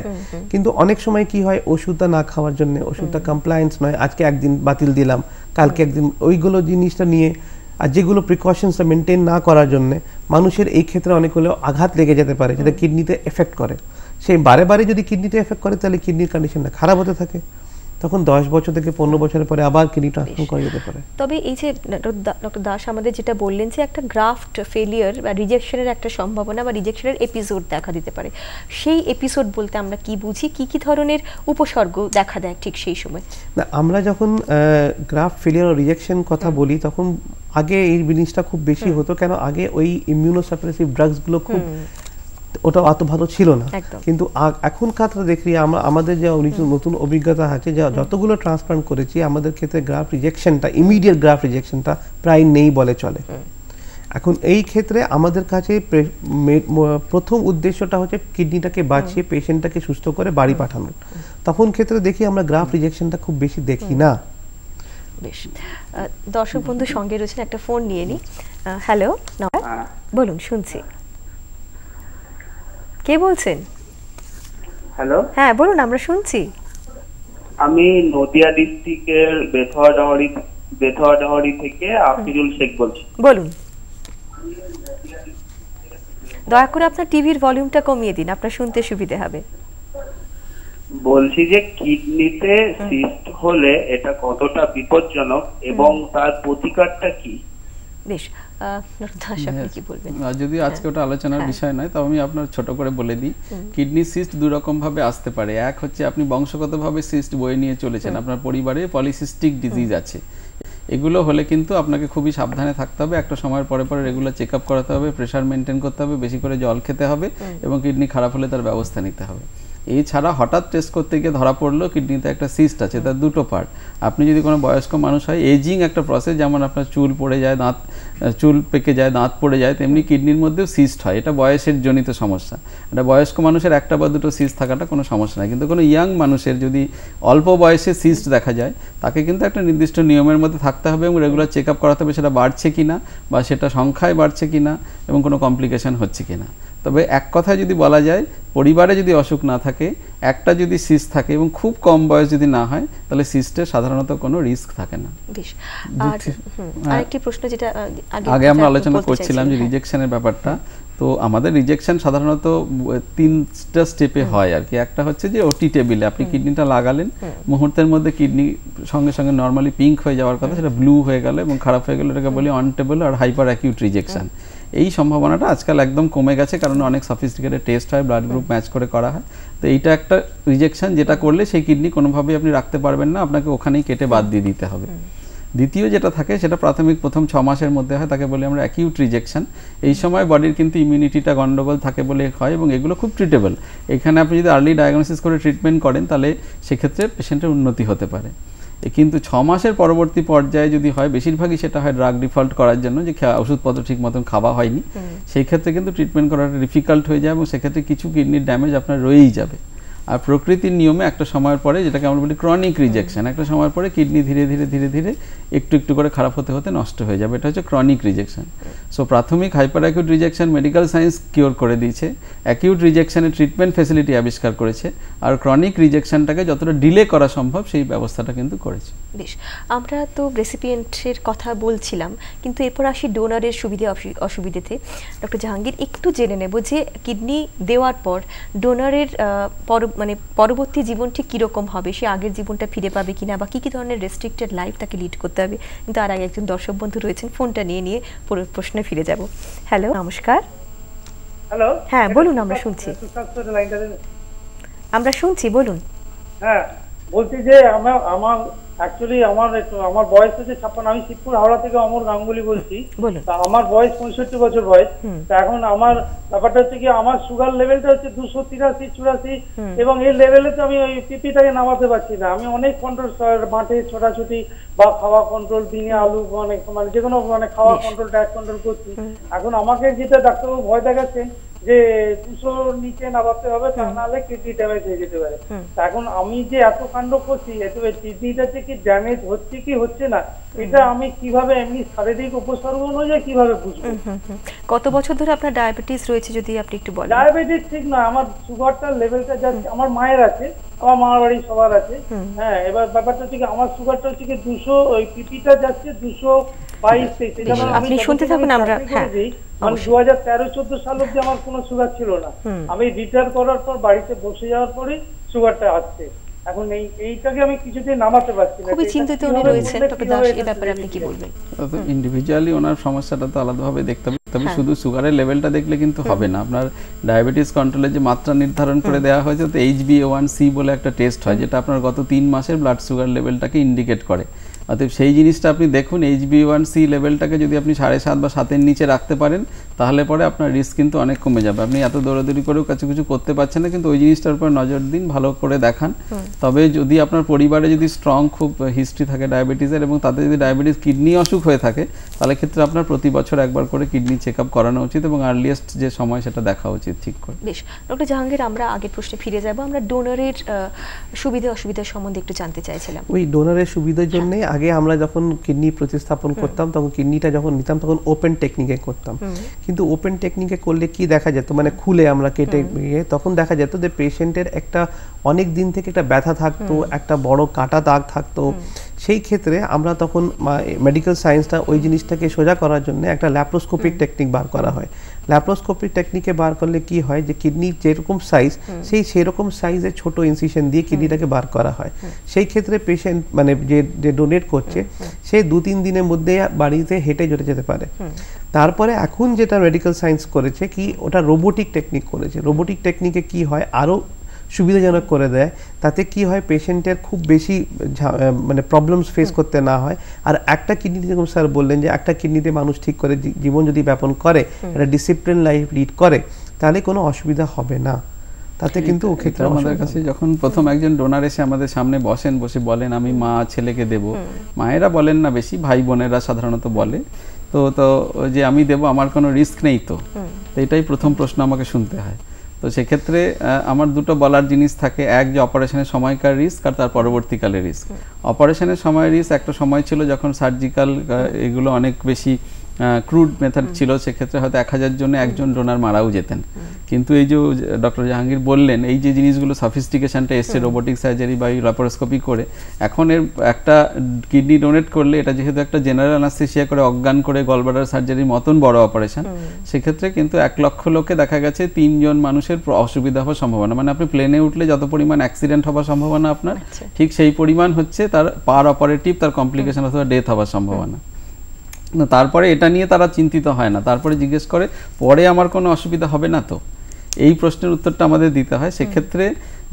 কিন্তু অনেক সময় কি হয় ওষুধটা না খাওয়ার জন্য ওষুধটা কমপ্লায়েন্স নয় আজকে একদিন বাতিল দিলাম কালকে একদিন ওইগুলো জিনিসটা নিয়ে আর যেগুলো প্রিকশনসটা মেনটেন না করার জন্যে মানুষের এই ক্ষেত্রে অনেকগুলো আঘাত লেগে যেতে পারে যেটা কিডনিতে এফেক্ট করে সেই বারে বারে যদি কিডনিতে এফেক্ট করে তাহলে কিডনির কন্ডিশনটা খারাপ হতে থাকে তখন দশ বছর থেকে পনেরো বছরের পরে আবার কিডনি ট্রান্সফার করা যেতে পারে তবে এই যে ডক্টর দাস আমাদের যেটা বললেন যে একটা গ্রাফট ফেলিয়ার বা রিজেকশনের একটা সম্ভাবনা বা রিজেকশনের এপিসোড দেখা দিতে পারে সেই এপিসোড বলতে আমরা কি বুঝি কি কি ধরনের উপসর্গ দেখা দেয় ঠিক সেই সময় না আমরা যখন গ্রাফট ফেলিয়ার ও রিজেকশন কথা বলি তখন আগে এই জিনিসটা খুব বেশি হতো কেন আগে ওই ইমিউনোসাপ্রেসিভ ড্রাগসগুলো খুব ওটা অত ভালো ছিল না কিন্তু এখনকার দেখি আমরা আমাদের যে নতুন অভিজ্ঞতা আছে যে যতগুলো ট্রান্সপ্লান্ট করেছি আমাদের ক্ষেত্রে গ্রাফ রিজেকশনটা ইমিডিয়েট গ্রাফ রিজেকশনটা প্রায় নেই বলে চলে এখন এই ক্ষেত্রে আমাদের কাছে প্রথম উদ্দেশ্যটা হচ্ছে কিডনিটাকে বাঁচিয়ে পেশেন্টটাকে সুস্থ করে বাড়ি পাঠানো তখন ক্ষেত্রে দেখি আমরা গ্রাফ রিজেকশনটা খুব বেশি দেখি না বেশ দর্শক বন্ধু সঙ্গে রয়েছেন একটা ফোন নিয়ে নি হ্যালো বলুন শুনছি কে বলছেন হ্যালো হ্যাঁ বলুন আমরা শুনছি আমি নদিয়া ডিস্ট্রিক্টের বেথুয়াডাহরি বেথুয়াডাহরি থেকে আফিজুল শেখ বলছি বলুন দয়া করে আপনার টিভির ভলিউমটা কমিয়ে দিন আপনার শুনতে সুবিধে হবে বলছি যে কিডনিতে সিস্ট হলে এটা কতটা বিপজ্জনক এবং তার প্রতিকারটা কি বেশ যদি হ্যাঁ, আজকে ওটা আলোচনার হ্যাঁ। বিষয় নয় তবে আমি আপনার ছোট করে বলে দিই কিডনি সিস্ট দু রকম ভাবে আসতে পারে এক হচ্ছে আপনি বংশগতভাবে সিস্ট বয়ে নিয়ে চলেছেন আপনার পরিবারে পলিসিস্টিক ডিজিজ আছে এগুলো হলে কিন্তু আপনাকে খুবই সাবধানে থাকতে হবে একটা সময়ের পরে পরে রেগুলার চেক আপ করাতে হবে প্রেশার মেনটেন করতে হবে বেশি করে জল খেতে হবে এবং কিডনি খারাপ হলে তার ব্যবস্থা নিতে হবে এছাড়া হঠাৎ টেস্ট করতে গিয়ে ধরা পড়লো কিডনিতে একটা সিস্ট আছে তার দুটো পার্ট আপনি যদি কোনো বয়স্ক মানুষ হয় এজিং একটা প্রসেস যেমন আপনার চুল পড়ে যায় দাঁত চুল পেকে যায় দাঁত পড়ে যায় তেমনি কিডনির মধ্যেও সিস্ট হয় এটা বয়সের জনিত সমস্যা এটা বয়স্ক মানুষের একটা বা দুটো সিস্ট থাকাটা কোনো সমস্যা নয় কিন্তু কোনো ইয়াং মানুষের যদি অল্প বয়সে সিস্ট দেখা যায় তাকে কিন্তু একটা নির্দিষ্ট নিয়মের মধ্যে থাকতে হবে এবং রেগুলার চেক আপ করাতে হবে সেটা বাড়ছে কি না বা সেটা সংখ্যায় বাড়ছে কি না এবং কোনো কমপ্লিকেশান হচ্ছে কি না তবে এক কথা যদি বলা যায় পরিবারে যদি অসুখ না থাকে একটা যদি সিস থাকে এবং খুব কম বয়স যদি না হয় তাহলে সিস্টের সাধারণত কোনো রিস্ক থাকে না হ্যাঁ। প্রশ্ন যেটা আগে আমরা আলোচনা করছিলাম যে রিজেকশনের হ্যাঁ। ব্যাপারটা তো আমাদের রিজেকশন সাধারণত তিনটা স্টেপে হয় আর কি একটা হচ্ছে যে ওটি টেবিলে আপনি কিডনিটা লাগালেন মুহূর্তের মধ্যে কিডনি সঙ্গে সঙ্গে নর্মালি পিঙ্ক হয়ে যাওয়ার কথা সেটা ব্লু হয়ে গেল এবং খারাপ হয়ে গেল এটাকে বলি অনটেবল আর হাইপার অ্যাকিউট রিজেকশন এই সম্ভাবনাটা আজকাল একদম কমে গেছে কারণ অনেক সফিস্টিকেটেড টেস্ট হয় ব্লাড গ্রুপ ম্যাচ করে করা হয় তো এইটা একটা রিজেকশন যেটা করলে সেই কিডনি কোনোভাবেই আপনি রাখতে পারবেন না আপনাকে ওখানেই কেটে বাদ দিয়ে দিতে হবে দ্বিতীয় যেটা থাকে সেটা প্রাথমিক প্রথম ছ মাসের মধ্যে হয় তাকে বলি আমরা অ্যাকিউট রিজেকশন এই সময় বডির কিন্তু ইমিউনিটিটা গন্ডগোল থাকে বলে হয় এবং এগুলো খুব ট্রিটেবল এখানে আপনি যদি আর্লি ডায়াগনোসিস করে ট্রিটমেন্ট করেন তাহলে সেক্ষেত্রে পেশেন্টের উন্নতি হতে পারে কিন্তু ছ মাসের পরবর্তী পর্যায়ে যদি হয় বেশিরভাগই সেটা হয় ড্রাগ ডিফল্ট করার জন্য যে ওষুধপত্র ঠিক মতন খাওয়া হয়নি সেই ক্ষেত্রে কিন্তু ট্রিটমেন্ট করাটা ডিফিকাল্ট হয়ে যায় এবং সেক্ষেত্রে কিছু কিডনির ড্যামেজ আপনার রয়েই যাবে আর প্রকৃতির নিয়মে একটা সময়ের পরে যেটাকে আমরা বলি ক্রনিক রিজেকশন একটা সময়ের পরে কিডনি ধীরে ধীরে ধীরে ধীরে একটু একটু করে খারাপ হতে হতে নষ্ট হয়ে যাবে এটা হচ্ছে ক্রনিক রিজেকশন সো প্রাথমিক hyper acute rejection medical science cure করে দিয়েছে অ্যাকিউট রিজেকশনের ট্রিটমেন্ট ফেসিলিটি আবিষ্কার করেছে আর ক্রনিক রিজেকশনটাকে যতটা ডিলে করা সম্ভব সেই ব্যবস্থাটা কিন্তু করেছে বেশ আমরা তো রেসিপিয়েন্টের কথা বলছিলাম কিন্তু এরপর আসি ডোনারের সুবিধে অসুবিধেতে ডক্টর জাহাঙ্গীর একটু জেনে নেব যে কিডনি দেওয়ার পর ডোনারের পর মানে পরবর্তী জীবনটি কীরকম হবে সে আগের জীবনটা ফিরে পাবে কিনা বা কী কী ধরনের রেস্ট্রিক্টেড লাইফ তাকে লিড করতে হবে কিন্তু আর আগে একজন দর্শক বন্ধু রয়েছেন ফোনটা নিয়ে নিয়ে প্রশ্নে ফিরে যাব হ্যালো নমস্কার হ্যালো হ্যাঁ বলুন আমরা শুনছি আমরা শুনছি বলুন হ্যাঁ বলছি যে আমার আমার অ্যাকচুয়ালি আমার আমার বয়স হচ্ছে ছাপ্পান্ন আমি শিবপুর হাওড়া থেকে অমর গাঙ্গুলি বলছি আমার বয়স পঁয়ষট্টি বছর বয়স তা এখন আমার ব্যাপারটা হচ্ছে কি আমার সুগার লেভেলটা হচ্ছে দুশো তিরাশি চুরাশি এবং এই লেভেলে তো আমি ওই পিপিটাকে নামাতে পারছি না আমি অনেক কন্ট্রোল মাঠে ছোটাছুটি বা খাওয়া কন্ট্রোল দিনে আলু অনেক মানে যে কোনো মানে খাওয়া কন্ট্রোল ডায়েট কন্ট্রোল করছি এখন আমাকে যেটা ডাক্তারবাবু ভয় দেখাচ্ছেন যে দুশো নিচে নামাতে হবে তা নাহলে কিডনি ড্যামেজ হয়ে যেতে পারে এখন আমি যে এত কাণ্ড করছি এত কিডনিটা যে কি ড্যামেজ হচ্ছে কি হচ্ছে না এটা আমি কিভাবে এমনি শারীরিক উপসর্গ অনুযায়ী কিভাবে বুঝবো কত বছর ধরে আপনার ডায়াবেটিস রয়েছে হয়েছে যদি আপনি একটু বলেন ডায়াবেটিস ঠিক না আমার সুগারটা লেভেলটা যা আমার মায়ের আছে আমার মামার বাড়ি সবার আছে হ্যাঁ এবার ব্যাপারটা হচ্ছে আমার সুগারটা হচ্ছে দুশো ওই পিপিটা যাচ্ছে দুশো বাইশ তেইশ আপনি শুনতে থাকুন আমরা হ্যাঁ মানে দু হাজার তেরো চোদ্দ সাল অব্দি আমার কোনো সুগার ছিল না আমি রিটায়ার করার পর বাড়িতে বসে যাওয়ার পরে সুগারটা আসছে আমি কিছুতেই নামাতে পারছি না খুবই চিন্তিত উনি রয়েছেন ডক্টর এই ব্যাপারে আপনি কি বলবেন ইন্ডিভিজুয়ালি ওনার সমস্যাটা তো আলাদাভাবে দেখতে হবে তবে হ্যাঁ। শুধু সুগারের লেভেলটা দেখলে কিন্তু হবে না আপনার ডায়াবেটিস কন্ট্রোলের যে মাত্রা নির্ধারণ করে দেওয়া হয়েছে তো এইচ বি ওয়ান সি বলে একটা টেস্ট হয় যেটা আপনার গত তিন মাসের ব্লাড সুগার লেভেলটাকে ইন্ডিকেট করে অতএব সেই জিনিসটা আপনি দেখুন এইচ বি ওয়ান সি লেভেলটাকে যদি আপনি সাড়ে সাত বা সাতের নিচে রাখতে পারেন তাহলে পরে আপনার রিস্ক কিন্তু অনেক কমে যাবে আপনি এত দৌড়াদৌড়ি করেও কাছে কিছু করতে পারছেন না কিন্তু ওই জিনিসটার উপর নজর দিন ভালো করে দেখান তবে যদি আপনার পরিবারে যদি স্ট্রং খুব হিস্ট্রি থাকে ডায়াবেটিসের এবং তাদের যদি ডায়াবেটিস কিডনি অসুখ হয়ে থাকে তাহলে ক্ষেত্রে আপনার প্রতি বছর একবার করে কিডনি চেক আপ করানো উচিত এবং আর্লিয়েস্ট যে সময় সেটা দেখা উচিত ঠিক করে বেশ ডক্টর জাহাঙ্গীর আমরা আগের প্রশ্নে ফিরে যাব আমরা ডোনারের সুবিধা অসুবিধা সম্বন্ধে একটু জানতে চাইছিলাম ওই ডোনারের সুবিধার জন্য হ্যাঁ। আগে আমরা যখন কিডনি প্রতিস্থাপন করতাম তখন কিডনিটা যখন নিতাম তখন ওপেন টেকনিকে করতাম কিন্তু ওপেন টেকনিকে করলে কি দেখা যেত মানে খুলে আমরা কেটে তখন দেখা যেত যে পেশেন্টের একটা অনেক দিন থেকে একটা ব্যথা থাকতো একটা বড় কাটা দাগ থাকতো সেই ক্ষেত্রে আমরা তখন মেডিকেল সায়েন্সটা ওই জিনিসটাকে সোজা করার জন্য একটা ল্যাপ্রোস্কোপিক টেকনিক বার করা হয় ল্যাপ্রোস্কোপি টেকনিকে বার করলে কি হয় যে কিডনি যেরকম সাইজ সেই সেরকম সাইজে ছোট ইনসিশন দিয়ে কিডনিটাকে বার করা হয় সেই ক্ষেত্রে পেশেন্ট মানে যে যে ডোনেট করছে সে দু তিন দিনের মধ্যে বাড়িতে হেঁটে জড়ে যেতে পারে তারপরে এখন যেটা মেডিকেল সায়েন্স করেছে কি ওটা রোবোটিক টেকনিক করেছে রোবোটিক টেকনিকে কি হয় আরও সুবিধাজনক করে দেয় তাতে কি হয় পেশেন্টের খুব বেশি মানে প্রবলেমস ফেস করতে না হয় আর একটা কিডনিতে যেরকম স্যার বললেন যে একটা কিডনিতে মানুষ ঠিক করে জীবন যদি ব্যাপন করে একটা ডিসিপ্লিন লাইফ লিড করে তাহলে কোনো অসুবিধা হবে না তাতে কিন্তু ও ক্ষেত্রে আমাদের কাছে যখন প্রথম একজন ডোনার এসে আমাদের সামনে বসেন বসে বলেন আমি মা ছেলেকে দেব মায়েরা বলেন না বেশি ভাই বোনেরা সাধারণত বলে তো তো যে আমি দেব আমার কোনো রিস্ক নেই তো এটাই প্রথম প্রশ্ন আমাকে শুনতে হয় তো সেক্ষেত্রে আমার দুটো বলার জিনিস থাকে এক যে অপারেশনের সময়কার রিস্ক আর তার পরবর্তীকালে রিস্ক অপারেশনের সময় রিস্ক একটা সময় ছিল যখন সার্জিক্যাল এগুলো অনেক বেশি ক্রুড মেথড ছিল সেক্ষেত্রে হয়তো এক হাজার জন্য একজন ডোনার মারাও যেতেন কিন্তু এই যে ডক্টর জাহাঙ্গীর বললেন এই যে জিনিসগুলো সফিস্টিকেশনটা এসছে রোবোটিক সার্জারি বা ল্যাপারোস্কোপি করে এখন এর একটা কিডনি ডোনেট করলে এটা যেহেতু একটা জেনারেল অ্যানাস্থেশিয়া করে অজ্ঞান করে গলবাডার সার্জারির মতন বড় অপারেশন সেক্ষেত্রে কিন্তু এক লক্ষ লোকে দেখা গেছে তিনজন মানুষের অসুবিধা হওয়ার সম্ভাবনা মানে আপনি প্লেনে উঠলে যত পরিমাণ অ্যাক্সিডেন্ট হওয়ার সম্ভাবনা আপনার আচ্ছা। ঠিক সেই পরিমাণ হচ্ছে তার পার অপারেটিভ তার কমপ্লিকেশন অথবা ডেথ হওয়ার সম্ভাবনা না তারপরে এটা নিয়ে তারা চিন্তিত হয় না তারপরে জিজ্ঞেস করে পরে আমার কোনো অসুবিধা হবে না তো এই প্রশ্নের উত্তরটা আমাদের দিতে হয় সেক্ষেত্রে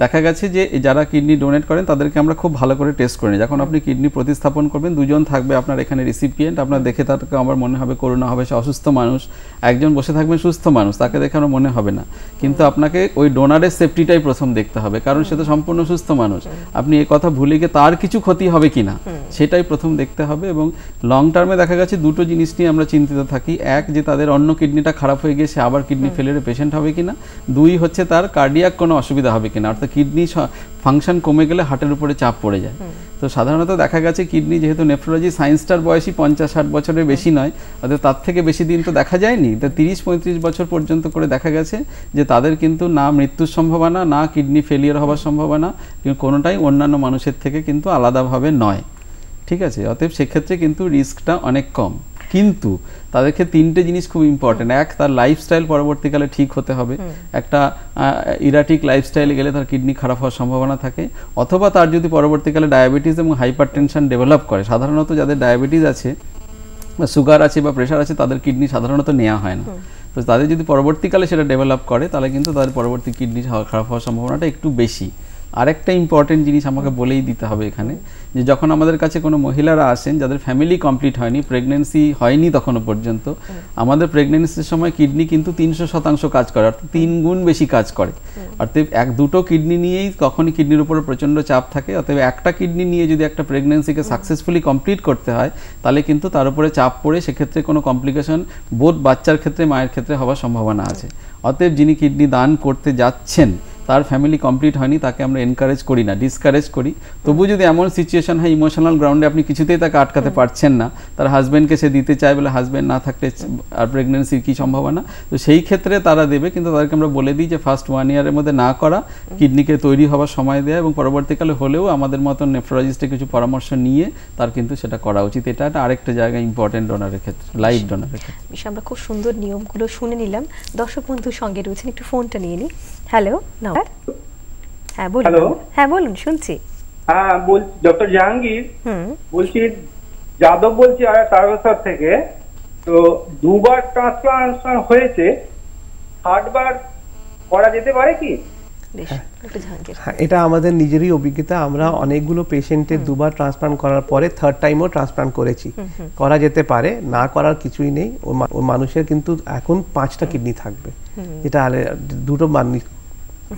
দেখা গেছে যে যারা কিডনি ডোনেট করেন তাদেরকে আমরা খুব ভালো করে টেস্ট করে নিই যখন আপনি কিডনি প্রতিস্থাপন করবেন দুজন থাকবে আপনার এখানে রিসিপিয়েন্ট আপনার দেখে তাকে আমার মনে হবে করোনা হবে সে অসুস্থ মানুষ একজন বসে থাকবে সুস্থ মানুষ তাকে দেখে আমার মনে হবে না কিন্তু আপনাকে ওই ডোনারের সেফটিটাই প্রথম দেখতে হবে কারণ সে তো সম্পূর্ণ সুস্থ মানুষ আপনি এ কথা ভুলে গিয়ে তার কিছু ক্ষতি হবে কি না সেটাই প্রথম দেখতে হবে এবং লং টার্মে দেখা গেছে দুটো জিনিস নিয়ে আমরা চিন্তিত থাকি এক যে তাদের অন্য কিডনিটা খারাপ হয়ে গিয়ে সে আবার কিডনি ফেলে পেশেন্ট হবে কি না দুই হচ্ছে তার কার্ডিয়াক কোনো অসুবিধা হবে কি না অর্থাৎ কিডনি ফাংশন কমে গেলে হার্টের উপরে চাপ পড়ে যায় তো সাধারণত দেখা গেছে কিডনি যেহেতু নেফ্রোলজি সায়েন্সটার বয়সই পঞ্চাশ ষাট বছরের বেশি নয় অর্থাৎ তার থেকে বেশি দিন তো দেখা যায়নি তা তিরিশ পঁয়ত্রিশ বছর পর্যন্ত করে দেখা গেছে যে তাদের কিন্তু না মৃত্যুর সম্ভাবনা না কিডনি ফেলিয়ার হওয়ার সম্ভাবনা কোনোটাই অন্যান্য মানুষের থেকে কিন্তু আলাদাভাবে নয় ঠিক আছে অতএব সেক্ষেত্রে কিন্তু রিস্কটা অনেক কম কিন্তু তাদেরকে তিনটে জিনিস খুব ইম্পর্টেন্ট এক তার লাইফস্টাইল পরবর্তীকালে ঠিক হতে হবে একটা ইরাটিক লাইফস্টাইলে গেলে তার কিডনি খারাপ হওয়ার সম্ভাবনা থাকে অথবা তার যদি পরবর্তীকালে ডায়াবেটিস এবং হাইপার টেনশন ডেভেলপ করে সাধারণত যাদের ডায়াবেটিস আছে বা সুগার আছে বা প্রেশার আছে তাদের কিডনি সাধারণত নেওয়া হয় না তো তাদের যদি পরবর্তীকালে সেটা ডেভেলপ করে তাহলে কিন্তু তাদের পরবর্তী কিডনি খারাপ হওয়ার সম্ভাবনাটা একটু বেশি আরেকটা ইম্পর্টেন্ট জিনিস আমাকে বলেই দিতে হবে এখানে যে যখন আমাদের কাছে কোনো মহিলারা আসেন যাদের ফ্যামিলি কমপ্লিট হয়নি প্রেগনেন্সি হয়নি তখনও পর্যন্ত আমাদের প্রেগনেন্সির সময় কিডনি কিন্তু তিনশো শতাংশ কাজ করে অর্থাৎ তিন গুণ বেশি কাজ করে অর্থাৎ এক দুটো কিডনি নিয়েই কখনই কিডনির উপরে প্রচণ্ড চাপ থাকে অতএব একটা কিডনি নিয়ে যদি একটা প্রেগনেন্সিকে সাকসেসফুলি কমপ্লিট করতে হয় তাহলে কিন্তু তার উপরে চাপ পড়ে সেক্ষেত্রে কোনো কমপ্লিকেশন বোধ বাচ্চার ক্ষেত্রে মায়ের ক্ষেত্রে হওয়ার সম্ভাবনা আছে অতএব যিনি কিডনি দান করতে যাচ্ছেন তার ফ্যামিলি কমপ্লিট হয়নি তাকে আমরা এনকারেজ করি না ডিসকারেজ করি তবু যদি এমন সিচুয়েশন হয় ইমোশনাল গ্রাউন্ডে আপনি কিছুতেই তাকে আটকাতে পারছেন না তার হাজব্যান্ডকে সে দিতে চায় বলে হাজব্যান্ড না থাকলে আর প্রেগনেন্সির কী সম্ভাবনা তো সেই ক্ষেত্রে তারা দেবে কিন্তু তাদেরকে আমরা বলে দিই যে ফার্স্ট ওয়ান ইয়ারের মধ্যে না করা কিডনিকে তৈরি হওয়ার সময় দেয়া এবং পরবর্তীকালে হলেও আমাদের মতন নেফ্রোলজিস্টে কিছু পরামর্শ নিয়ে তার কিন্তু সেটা করা উচিত এটা একটা আরেকটা জায়গা ইম্পর্টেন্ট ডোনারের ক্ষেত্রে লাইভ ডোনারের ক্ষেত্রে আমরা খুব সুন্দর নিয়মগুলো শুনে নিলাম দর্শক বন্ধুর সঙ্গে রয়েছেন একটু ফোনটা নিয়ে নিই হ্যালো হ্যাঁ বলুন হ্যাঁ বলুন শুনছি হ্যাঁ বল ডক্টর জাহাঙ্গীর বলছি যাদব বলছি আর থেকে তো দুবার ট্রান্সপ্লান্টেশন হয়েছে করা যেতে পারে কি হ্যাঁ। হ্যাঁ, এটা আমাদের নিজেরই অভিজ্ঞতা আমরা অনেকগুলো পেশেন্টের দুবার ট্রান্সপ্লান্ট করার পরে থার্ড টাইমও ট্রান্সপ্লান্ট করেছি করা যেতে পারে না করার কিছুই নেই ও মানুষের কিন্তু এখন পাঁচটা কিডনি থাকবে এটা দুটো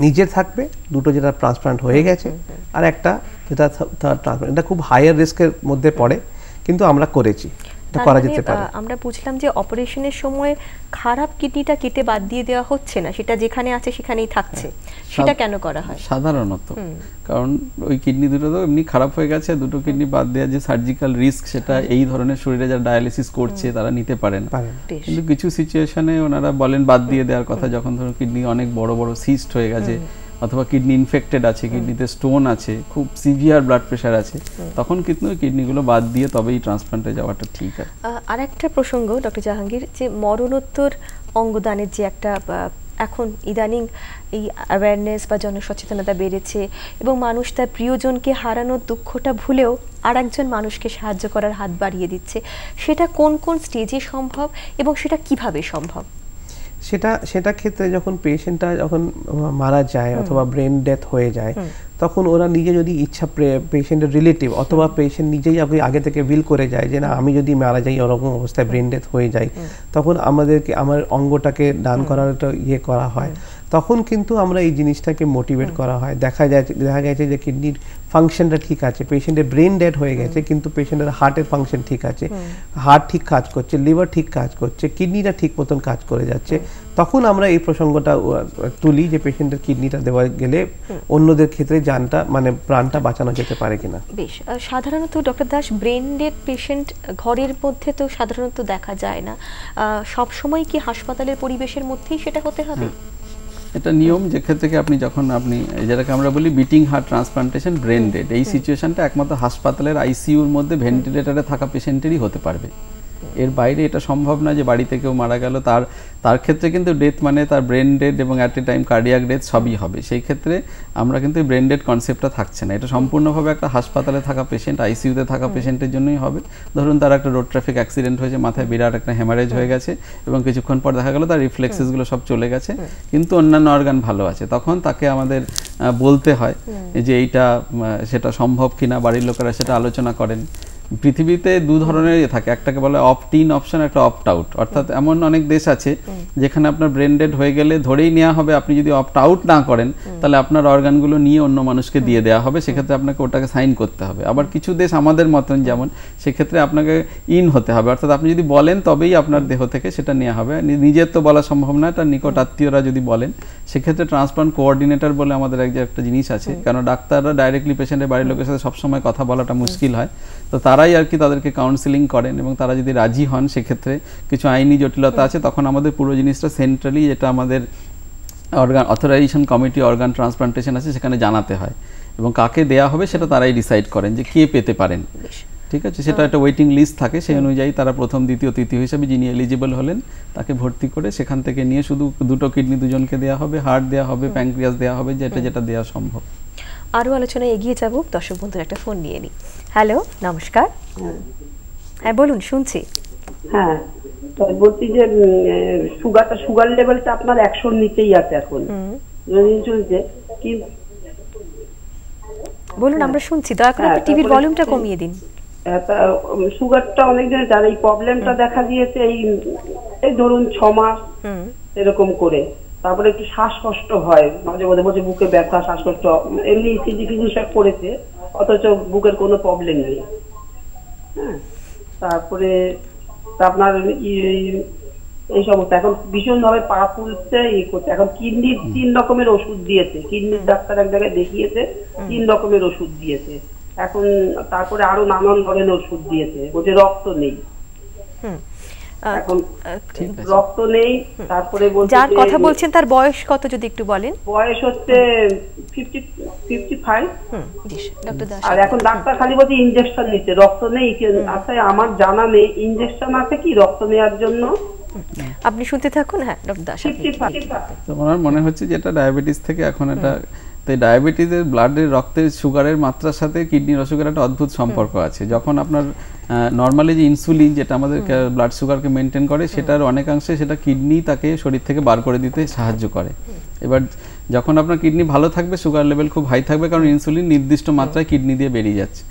নিজের থাকবে দুটো যেটা ট্রান্সপ্লান্ট হয়ে গেছে আর একটা যেটা থার্ড ট্রান্সপ্লান্ট এটা খুব হায়ার রিস্কের মধ্যে পড়ে কিন্তু আমরা করেছি করা মানে, যেতে পারে আমরা বুঝলাম যে অপারেশনের সময় খারাপ কিডনিটা কেটে বাদ দিয়ে দেওয়া হচ্ছে না সেটা যেখানে আছে সেখানেই থাকছে হ্যাঁ। সেটা কেন করা হয় সাধারণত কারণ ওই কিডনি দুটো তো এমনি খারাপ হয়ে গেছে দুটো কিডনি বাদ দেওয়া যে সার্জিক্যাল রিস্ক সেটা এই ধরনের শরীরে যারা ডায়ালিসিস করছে তারা নিতে পারে না কিন্তু কিছু সিচুয়েশনে ওনারা বলেন বাদ দিয়ে দেওয়ার কথা যখন ধরুন কিডনি অনেক বড় বড় সিস্ট হয়ে গেছে অথবা কিডনি ইনফেক্টেড আছে কিডনিতে স্টোন আছে খুব সিভিয়ার ব্লাড প্রেশার আছে তখন কিন্তু কিডনিগুলো বাদ দিয়ে তবেই ট্রান্সপ্লান্টে যাওয়াটা ঠিক আছে আর একটা প্রসঙ্গ ডক্টর জাহাঙ্গীর যে মরণোত্তর অঙ্গদানের যে একটা এখন ইদানিং এই অ্যাওয়ারনেস বা জনসচেতনতা বেড়েছে এবং মানুষ তার প্রিয়জনকে হারানোর দুঃখটা ভুলেও আর একজন মানুষকে সাহায্য করার হাত বাড়িয়ে দিচ্ছে সেটা কোন কোন স্টেজে সম্ভব এবং সেটা কিভাবে সম্ভব সেটা সেটা ক্ষেত্রে যখন পেশেন্টটা যখন মারা যায় অথবা ব্রেন ডেথ হয়ে যায় তখন ওরা নিজে যদি ইচ্ছা পেশেন্টের রিলেটিভ অথবা পেশেন্ট নিজেই আপনি আগে থেকে উইল করে যায় যে না আমি যদি মারা যাই ওরকম অবস্থায় ব্রেন ডেথ হয়ে যায় তখন আমাদেরকে আমার অঙ্গটাকে দান করার ইয়ে করা হয় তখন কিন্তু আমরা এই জিনিসটাকে মোটিভেট করা হয় দেখা যায় দেখা গেছে যে কিডনির ফাংশনটা ঠিক আছে পেশেন্টের ব্রেন ডেড হয়ে গেছে কিন্তু পেশেন্টের হার্টের ফাংশন ঠিক আছে হার্ট ঠিক কাজ করছে লিভার ঠিক কাজ করছে কিডনিটা ঠিক মতন কাজ করে যাচ্ছে তখন আমরা এই প্রসঙ্গটা তুলি যে পেশেন্টের কিডনিটা দেওয়া গেলে অন্যদের ক্ষেত্রে জানটা মানে প্রাণটা বাঁচানো যেতে পারে কিনা বেশ সাধারণত doctor Das brain dead patient ঘরের মধ্যে তো সাধারণত দেখা যায় না সব সময় কি হাসপাতালের পরিবেশের মধ্যেই সেটা হতে হবে এটা নিয়ম ক্ষেত্রে থেকে আপনি যখন আপনি যেটাকে আমরা বলি beating heart transplantation brain dead এই সিচুয়েশনটা একমাত্র হাসপাতালের আইসিইউর মধ্যে ভেন্টিলেটারে থাকা পেশেন্টেরই হতে পারবে এর বাইরে এটা সম্ভব না যে বাড়িতে কেউ মারা গেল তার তার ক্ষেত্রে কিন্তু ডেথ মানে তার ব্রেন ডেড এবং at a time cardiac death সবই হবে সেই ক্ষেত্রে আমরা কিন্তু ব্রেন ডেড কনসেপ্টটা থাকছে না এটা সম্পূর্ণভাবে একটা হাসপাতালে থাকা পেশেন্ট আইসিউতে থাকা পেশেন্টের জন্যই হবে ধরুন তার একটা রোড ট্রাফিক অ্যাক্সিডেন্ট হয়েছে মাথায় বিরাট একটা হ্যামারেজ হয়ে গেছে এবং কিছুক্ষণ পর দেখা গেল তার রিফ্লেক্সেসগুলো সব চলে গেছে কিন্তু অন্যান্য অর্গান ভালো আছে তখন তাকে আমাদের বলতে হয় যে এইটা সেটা সম্ভব কিনা বাড়ির লোকেরা সেটা আলোচনা করেন পৃথিবীতে দু ধরনের ইয়ে থাকে একটাকে বলে অপট ইন অপশন একটা অপট আউট অর্থাৎ এমন অনেক দেশ আছে যেখানে আপনার ব্রেন হয়ে গেলে ধরেই নেওয়া হবে আপনি যদি অপট আউট না করেন তাহলে আপনার অর্গানগুলো নিয়ে অন্য মানুষকে দিয়ে দেওয়া হবে সেক্ষেত্রে আপনাকে ওটাকে সাইন করতে হবে আবার কিছু দেশ আমাদের মতন যেমন সেক্ষেত্রে আপনাকে ইন হতে হবে অর্থাৎ আপনি যদি বলেন তবেই আপনার দেহ থেকে সেটা নেওয়া হবে নিজের তো বলা সম্ভব না এটা নিকট আত্মীয়রা যদি বলেন সেক্ষেত্রে ট্রান্সপ্লান্ট কোঅর্ডিনেটর বলে আমাদের একটা জিনিস আছে কারণ ডাক্তাররা ডাইরেক্টলি পেশেন্টের বাড়ির লোকের সাথে সবসময় কথা বলাটা মুশকিল হয় তো তারাই আর কি তাদেরকে কাউন্সিলিং করেন এবং তারা যদি রাজি হন সেক্ষেত্রে কিছু আইনি জটিলতা আছে তখন আমাদের পুরো জিনিসটা সেন্ট্রালি যেটা আমাদের organ authorization committee organ transplantation আছে সেখানে জানাতে হয় এবং কাকে দেয়া হবে সেটা তারাই ডিসাইড করেন যে কে পেতে পারেন ঠিক আছে সেটা একটা ওয়েটিং লিস্ট থাকে সেই অনুযায়ী তারা প্রথম দ্বিতীয় তৃতীয় হিসাবে যিনি এলিজিবল হলেন তাকে ভর্তি করে সেখান থেকে নিয়ে শুধু দুটো কিডনি দুজনকে দেওয়া হবে হার্ট দেওয়া হবে প্যাংক্রিয়াস দেওয়া হবে যেটা যেটা দেওয়া সম্ভব আরও আলোচনায় এগিয়ে যাব দর্শক বন্ধুর একটা ফোন নিয়ে নিই হ্যালো নমস্কার হ্যাঁ।, হ্যাঁ বলুন শুনছি হ্যাঁ বলছি যে সুগারটা সুগার লেভেলটা আপনার একশোর নিচেই আছে এখন মানে চলছে কি বলুন আমরা শুনছি দয়া করে হ্যাঁ, টিভির ভলিউমটা কমিয়ে দিন হ্যাঁ, সুগারটা অনেক অনেকদিন তার এই প্রবলেমটা দেখা দিয়েছে এই ধরুন ছ মাস এরকম করে তারপরে একটু শ্বাসকষ্ট হয় মাঝে মাঝে বলছে বুকে ব্যথা শ্বাসকষ্ট এমনি সিজি ফিজি সব করেছে অথচ বুকের কোনো প্রবলেম নেই হ্যাঁ তারপরে আপনার এই সমস্যা এখন ভীষণভাবে পা ফুলছে ইয়ে করছে এখন কিডনির তিন রকমের ওষুধ দিয়েছে কিডনির ডাক্তার এক জায়গায় দেখিয়েছে তিন রকমের ওষুধ দিয়েছে এখন তারপরে আরো নানান ধরনের ওষুধ দিয়েছে বলছে রক্ত নেই আচ্ছা, রক্ত নেই তারপরে যার কথা বলছেন তার বয়স কত যদি একটু বলেন বয়স হচ্ছে আর এখন ডাক্তার খালি বলছে নিচ্ছে রক্ত নেই আচ্ছা আমার জানা নেই ইঞ্জেকশন আছে কি রক্ত নেওয়ার জন্য আপনি শুনতে থাকুন হ্যাঁ ডক্টর দাস মনে হচ্ছে যে এটা ডায়াবেটিস থেকে এখন এটা তাই ডায়াবেটিসের ব্লাডের রক্তের সুগারের মাত্রার সাথে কিডনি অসুখের একটা অদ্ভুত সম্পর্ক আছে যখন আপনার নর্মালি যে ইনসুলিন যেটা আমাদের ব্লাড সুগারকে মেনটেন করে সেটার অনেকাংশে সেটা কিডনি তাকে শরীর থেকে বার করে দিতে সাহায্য করে এবার যখন আপনার কিডনি ভালো থাকবে সুগার লেভেল খুব হাই থাকবে কারণ ইনসুলিন নির্দিষ্ট মাত্রায় কিডনি দিয়ে বেরিয়ে যাচ্ছে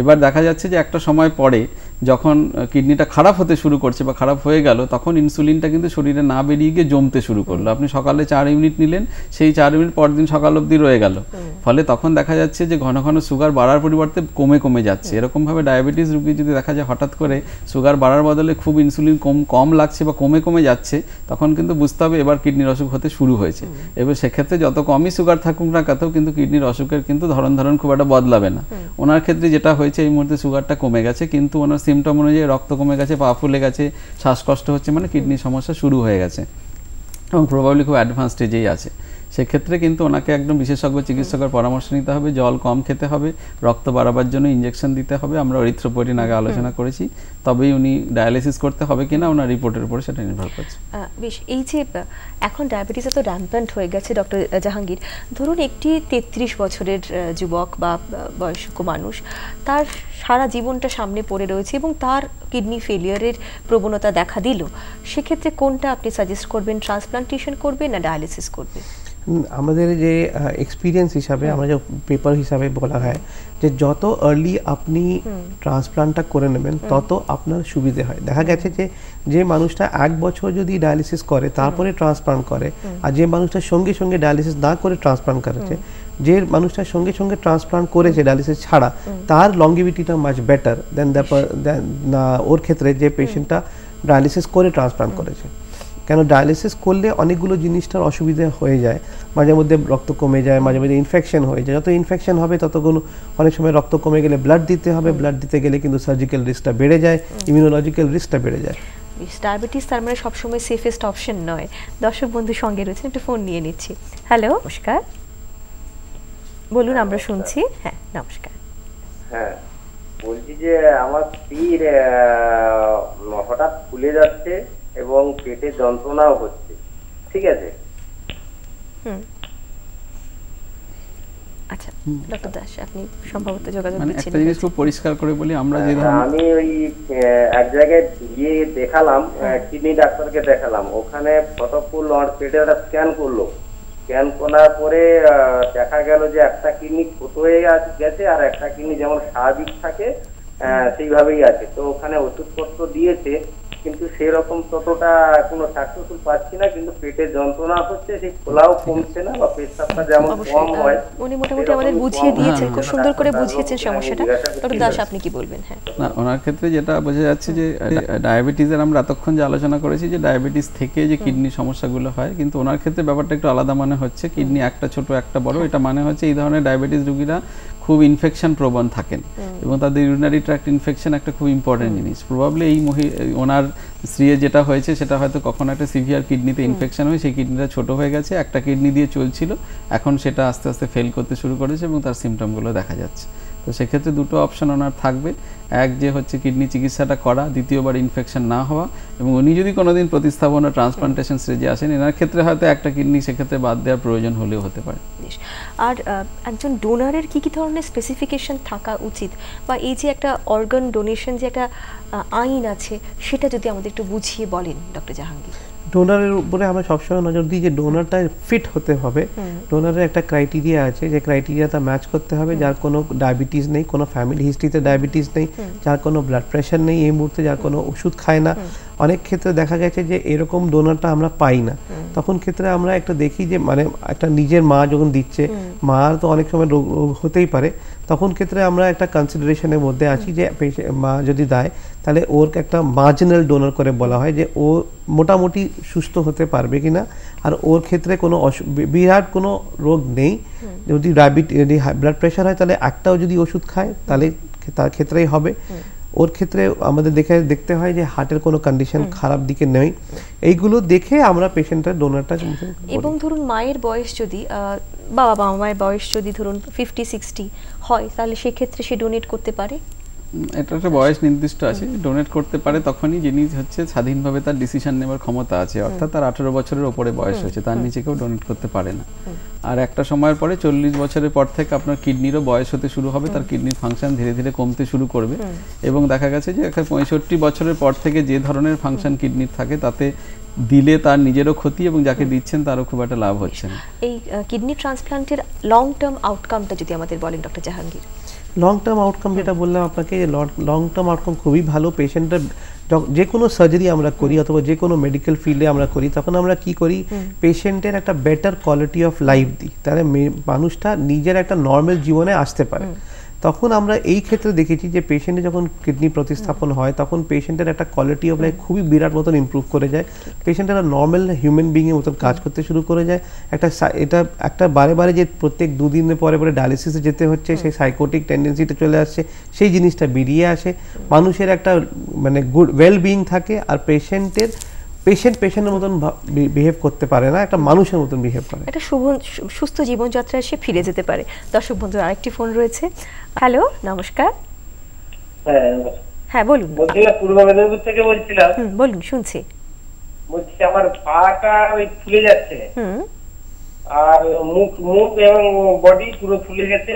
এবার দেখা যাচ্ছে যে একটা সময় পরে যখন কিডনিটা খারাপ হতে শুরু করছে বা খারাপ হয়ে গেল তখন ইনসুলিনটা কিন্তু শরীরে না বেরিয়ে গিয়ে জমতে শুরু করলো আপনি সকালে চার ইউনিট নিলেন সেই চার ইউনিট পরের দিন সকাল অবধি রয়ে গেল ফলে তখন দেখা যাচ্ছে যে ঘন ঘন সুগার বাড়ার পরিবর্তে কমে কমে যাচ্ছে এরকমভাবে ডায়াবেটিস রুগী যদি দেখা যায় হঠাৎ করে সুগার বাড়ার বদলে খুব ইনসুলিন কম কম লাগছে বা কমে কমে যাচ্ছে তখন কিন্তু বুঝতে হবে এবার কিডনির অসুখ হতে শুরু হয়েছে এবার সেক্ষেত্রে যত কমই সুগার থাকুক না কাতেও কিন্তু কিডনির অসুখের কিন্তু ধরন ধরন খুব একটা বদলাবে না ওনার ক্ষেত্রে যেটা হয়েছে এই মুহূর্তে সুগারটা কমে গেছে কিন্তু ওনার সিমটম অনুযায়ী রক্ত কমে গেছে পা ফুলে গেছে শ্বাসকষ্ট হচ্ছে মানে কিডনির সমস্যা শুরু হয়ে গেছে এবং প্রবাবলি খুব অ্যাডভান্স স্টেজেই আছে সেক্ষেত্রে কিন্তু ওনাকে একদম বিশেষজ্ঞ চিকিৎসকের পরামর্শ নিতে হবে জল কম খেতে হবে রক্ত বাড়াবার জন্য ইঞ্জেকশন দিতে হবে আমরা ইরিথ্রোপোয়েটিন আগে আলোচনা করেছি তবেই উনি ডায়ালিসিস করতে হবে কিনা ওনার রিপোর্টের উপরে সেটা নির্ভর করছে বেশ এই যে এখন ডায়াবেটিস এত র্যাম্প্যান্ট হয়ে গেছে ডক্টর জাহাঙ্গীর ধরুন একটি তেত্রিশ বছরের যুবক বা বয়স্ক মানুষ তার সারা জীবনটা সামনে পড়ে রয়েছে এবং তার কিডনি ফেলিয়ারের প্রবণতা দেখা দিল সেক্ষেত্রে কোনটা আপনি সাজেস্ট করবেন ট্রান্সপ্লান্টেশন করবে না ডায়ালিসিস করবে আমাদের যে এক্সপিরিয়েন্স হিসাবে আমরা যে পেপার হিসাবে বলা হয় যে যত আর্লি আপনি ট্রান্সপ্লান্টটা করে নেবেন তত আপনার সুবিধে হয় দেখা গেছে যে যে মানুষটা এক বছর যদি ডায়ালিসিস করে তারপরে ট্রান্সপ্লান্ট করে আর যে মানুষটা সঙ্গে সঙ্গে ডায়ালিসিস না করে ট্রান্সপ্লান্ট করেছে যে মানুষটার সঙ্গে সঙ্গে ট্রান্সপ্লান্ট করেছে ডায়ালিসিস ছাড়া তার লংগিভিটিটা মাছ বেটার দেন দ্য ওর ক্ষেত্রে যে পেশেন্টটা ডায়ালিসিস করে ট্রান্সপ্লান্ট করেছে কেন ডায়ালিসিস করলে অনেকগুলো জিনিসটার অসুবিধা হয়ে যায় মাঝে মধ্যে রক্ত কমে যায় মাঝে মধ্যে ইনফেকশন হয়ে যায় যত ইনফেকশন হবে ততগুলো অনেক সময় রক্ত কমে গেলে ব্লাড দিতে হবে ব্লাড দিতে গেলে কিন্তু সার্জিক্যাল রিস্কটা বেড়ে যায় ইমিউনোলজিক্যাল রিস্কটা বেড়ে যায় ডায়াবেটিস তার মানে সবসময় সেফেস্ট অপশন নয় দর্শক বন্ধু সঙ্গে রয়েছেন একটু ফোন নিয়ে নিচ্ছি হ্যালো নমস্কার বলুন আমরা শুনছি হ্যাঁ নমস্কার হ্যাঁ বলছি যে আমার স্ত্রীর হঠাৎ ফুলে যাচ্ছে এবং পেটে যন্ত্রণাও হচ্ছে ঠিক আছে আচ্ছা, মানে আচ্ছা, ডাক্তারকে দেখালাম ওখানে করলো পেটে স্ক্যান করলো স্ক্যান করার পরে দেখা গেল যে একটা কিডনি ছোট হয়ে গেছে আর একটা কিডনি যেমন স্বাভাবিক থাকে সেইভাবেই আছে তো ওখানে ওষুধপত্র দিয়েছে কিন্তু সেরকম ততটা কোনো সাকসেসফুল পাচ্ছি না কিন্তু পেটে যন্ত্রণা হচ্ছে সেই খোলাও কমছে না বা পেশাবটা যেমন কম হয় হ্যাঁ, উনি মোটামুটি আমাদের বুঝিয়ে দিয়েছেন খুব সুন্দর করে হ্যাঁ, বুঝিয়েছেন হ্যাঁ, সমস্যাটা ডক্টর দাস আপনি কি বলবেন হ্যাঁ না ওনার ক্ষেত্রে যেটা বোঝা যাচ্ছে যে ডায়াবেটিসের আমরা এতক্ষণ যে আলোচনা করেছি যে ডায়াবেটিস থেকে যে কিডনি সমস্যাগুলো হয় কিন্তু ওনার ক্ষেত্রে ব্যাপারটা একটু আলাদা মনে হচ্ছে কিডনি একটা ছোট একটা বড় এটা মানে হচ্ছে এই ধরনের ডায়াবেটিস রোগীরা খুব ইনফেকশন প্রবণ থাকেন এবং তাদের ইউরিনারি ট্র্যাক্ট ইনফেকশন একটা খুব ইম্পর্টেন্ট জিনিস প্রবাবলি এই মহি ওনার স্ত্রীয় যেটা হয়েছে সেটা হয়তো কখনো একটা সিভিয়ার কিডনিতে ইনফেকশন হয়ে সেই কিডনিটা ছোট হয়ে গেছে একটা কিডনি দিয়ে চলছিল এখন সেটা আস্তে আস্তে ফেল করতে শুরু করেছে এবং তার সিমটমগুলো দেখা যাচ্ছে তো সেক্ষেত্রে দুটো অপশান ওনার থাকবে এক যে হচ্ছে কিডনি চিকিৎসাটা করা দ্বিতীয়বার ইনফেকশন না হওয়া এবং উনি যদি কোনোদিন প্রতিস্থাপন ট্রান্সপ্লান্টেশন স্টেজে আসেন এনার ক্ষেত্রে হয়তো একটা কিডনি সেক্ষেত্রে বাদ দেওয়ার প্রয়োজন হলেও হতে পারে আর একজন ডোনারের কি কি ধরনের স্পেসিফিকেশন থাকা উচিত বা এই যে একটা অর্গান ডোনেশন যে একটা আইন আছে সেটা যদি আমাদের একটু বুঝিয়ে বলেন ডক্টর জাহাঙ্গীর ডোনারের উপরে আমরা সবসময় নজর দিই যে ডোনারটা ফিট হতে হবে ডোনারের একটা ক্রাইটেরিয়া আছে যে ক্রাইটেরিয়াটা ম্যাচ করতে হবে যার কোনো ডায়াবেটিস নেই কোনো ফ্যামিলি হিস্ট্রিতে ডায়াবেটিস নেই যার কোনো ব্লাড প্রেশার নেই এই মুহূর্তে যার কোনো ওষুধ খায় না অনেক ক্ষেত্রে দেখা গেছে যে এরকম ডোনারটা আমরা পাই না তখন ক্ষেত্রে আমরা একটা দেখি যে মানে একটা নিজের মা যখন দিচ্ছে মার তো অনেক সময় রোগ হতেই পারে তখন ক্ষেত্রে আমরা একটা কনসিডারেশনের মধ্যে আসি যে মা যদি দেয় তাহলে ওর একটা মার্জিনাল ডোনার করে বলা হয় যে ও মোটামুটি সুস্থ হতে পারবে কি না আর ওর ক্ষেত্রে কোনো বিরাট কোনো রোগ নেই যদি ডায়াবেটিস যদি ব্লাড প্রেশার হয় তাহলে একটাও যদি ওষুধ খায় তাহলে তার ক্ষেত্রেই হবে ওর ক্ষেত্রে আমাদের দেখে দেখতে হয় যে হার্টের কোনো কন্ডিশন খারাপ দিকে নেই এইগুলো দেখে আমরা পেশেন্টের ডোনারটা এবং ধরুন মায়ের বয়স যদি বাবা বাবা মায়ের বয়স যদি ধরুন ফিফটি সিক্সটি হয় তাহলে সেক্ষেত্রে সে ডোনেট করতে পারে এটা একটা বয়স নির্দিষ্ট আছে ডোনেট করতে পারে তখনই যিনি হচ্ছে স্বাধীনভাবে তার ডিসিশন নেওয়ার ক্ষমতা আছে অর্থাৎ তার আঠারো বছরের ওপরে বয়স হয়েছে তার নিচে কেউ ডোনেট করতে পারে না আর একটা সময়ের পরে চল্লিশ বছরের পর থেকে আপনার কিডনিরও বয়স হতে শুরু হবে তার কিডনির ফাংশন ধীরে ধীরে কমতে শুরু করবে এবং দেখা গেছে যে একটা পঁয়ষট্টি বছরের পর থেকে যে ধরনের ফাংশন কিডনির থাকে তাতে দিলে তার নিজেরও ক্ষতি এবং যাকে দিচ্ছেন তারও খুব একটা লাভ হচ্ছে এই কিডনি ট্রান্সপ্লান্টের লং টার্ম আউটকামটা যদি আমাদের বলেন doctor Jahangir long term outcome যেটা বললাম আপনাকে লং টার্ম আউটকাম খুবই ভালো পেশেন্টের যে কোনো সার্জারি আমরা করি অথবা যে কোনো মেডিকেল ফিল্ডে আমরা করি তখন আমরা কি করি পেশেন্টের একটা বেটার কোয়ালিটি অফ লাইফ দিই তাহলে মানুষটা নিজের একটা নর্মাল জীবনে আসতে পারে তখন আমরা এই ক্ষেত্রে দেখেছি যে পেশেন্টে যখন কিডনি প্রতিস্থাপন হয় তখন পেশেন্টের একটা কোয়ালিটি অফ লাইফ খুবই বিরাট মতন ইম্প্রুভ করে যায় পেশেন্ট একটা নর্মাল হিউম্যান বিংয়ের মতন কাজ করতে শুরু করে যায় একটা এটা একটা বারে বারে যে প্রত্যেক দুদিনের পরে পরে ডায়ালিসিসে যেতে হচ্ছে সেই সাইকোটিক টেন্ডেন্সিটা চলে আসছে সেই জিনিসটা বেরিয়ে আসে মানুষের একটা মানে গুড ওয়েল বিং থাকে আর পেশেন্টের পেশেন্ট পেশেন্টের মতন বিহেভ করতে পারে না একটা মানুষের মতন বিহেভ করে একটা সুস্থ জীবনযাত্রায় সে ফিরে যেতে পারে দর্শক বন্ধু আরেকটি ফোন রয়েছে হ্যালো হ্যাঁ, নমস্কার হ্যাঁ বলুন বলছিলাম পূর্ব মেদিনীপুর থেকে বলছিলাম হুম বলুন শুনছি বলছি আমার পাটা ওই ফুলে যাচ্ছে হুম আর মুখ মুখ এবং বডি পুরো ফুলে গেছে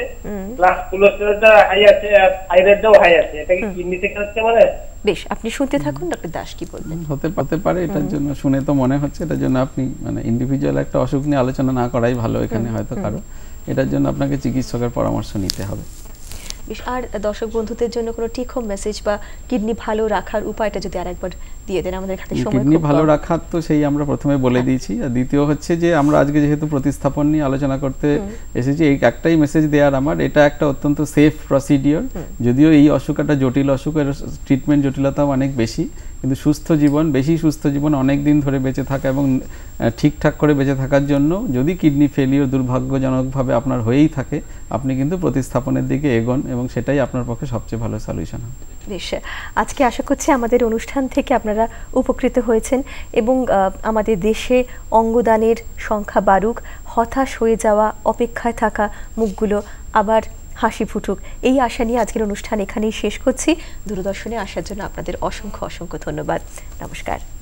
প্লাস কোলেস্টেরলটা হাই আছে থাইরয়েডটাও হাই আছে এটা কি কিডনি থেকে হচ্ছে মানে বেশ আপনি শুনতে থাকুন ডক্টর দাস কি বলবেন হতে পারতে পারে এটার জন্য শুনে তো মনে হচ্ছে এটার জন্য আপনি মানে ইন্ডিভিজুয়াল একটা অসুখ নিয়ে আলোচনা না করাই ভালো এখানে হয়তো কারো এটার জন্য আপনাকে চিকিৎসকের পরামর্শ নিতে হবে আর দর্শক বন্ধুদের জন্য কোনো ঠিক হোম মেসেজ বা কিডনি ভালো রাখার উপায়টা যদি আরেকবার দিয়ে দেন আমাদের কাছে সময় কিডনি ভালো রাখার তো সেই আমরা প্রথমে বলে হ্যাঁ। দিয়েছি আর দ্বিতীয় হচ্ছে যে আমরা আজকে যেহেতু প্রতিস্থাপন নিয়ে আলোচনা করতে এসেছি এই একটাই মেসেজ দেওয়ার আমার এটা একটা অত্যন্ত সেফ প্রসিডিওর যদিও এই অসুখটা জটিল অসুখের ট্রিটমেন্ট জটিলতা অনেক বেশি কিন্তু সুস্থ জীবন বেশি সুস্থ জীবন অনেক দিন ধরে বেঁচে থাকা এবং ঠিকঠাক করে বেঁচে থাকার জন্য যদি কিডনি ফেলিওর দুর্ভাগ্যজনকভাবে আপনার হয়েই থাকে আপনি কিন্তু প্রতিস্থাপনের দিকে এগোন এবং সেটাই আপনার পক্ষে সবচেয়ে ভালো সলিউশন হবে নিশ্চয় আজকে আশা করছি আমাদের অনুষ্ঠান থেকে আপনারা উপকৃত হয়েছেন এবং আমাদের দেশে অঙ্গদানের সংখ্যা বাড়ুক হতাশ হয়ে যাওয়া অপেক্ষায় থাকা মুখগুলো আবার হাসি ফুটুক এই আশা নিয়ে আজকের অনুষ্ঠান এখানেই শেষ করছি দূরদর্শনে আসার জন্য আপনাদের অসংখ্য অসংখ্য ধন্যবাদ নমস্কার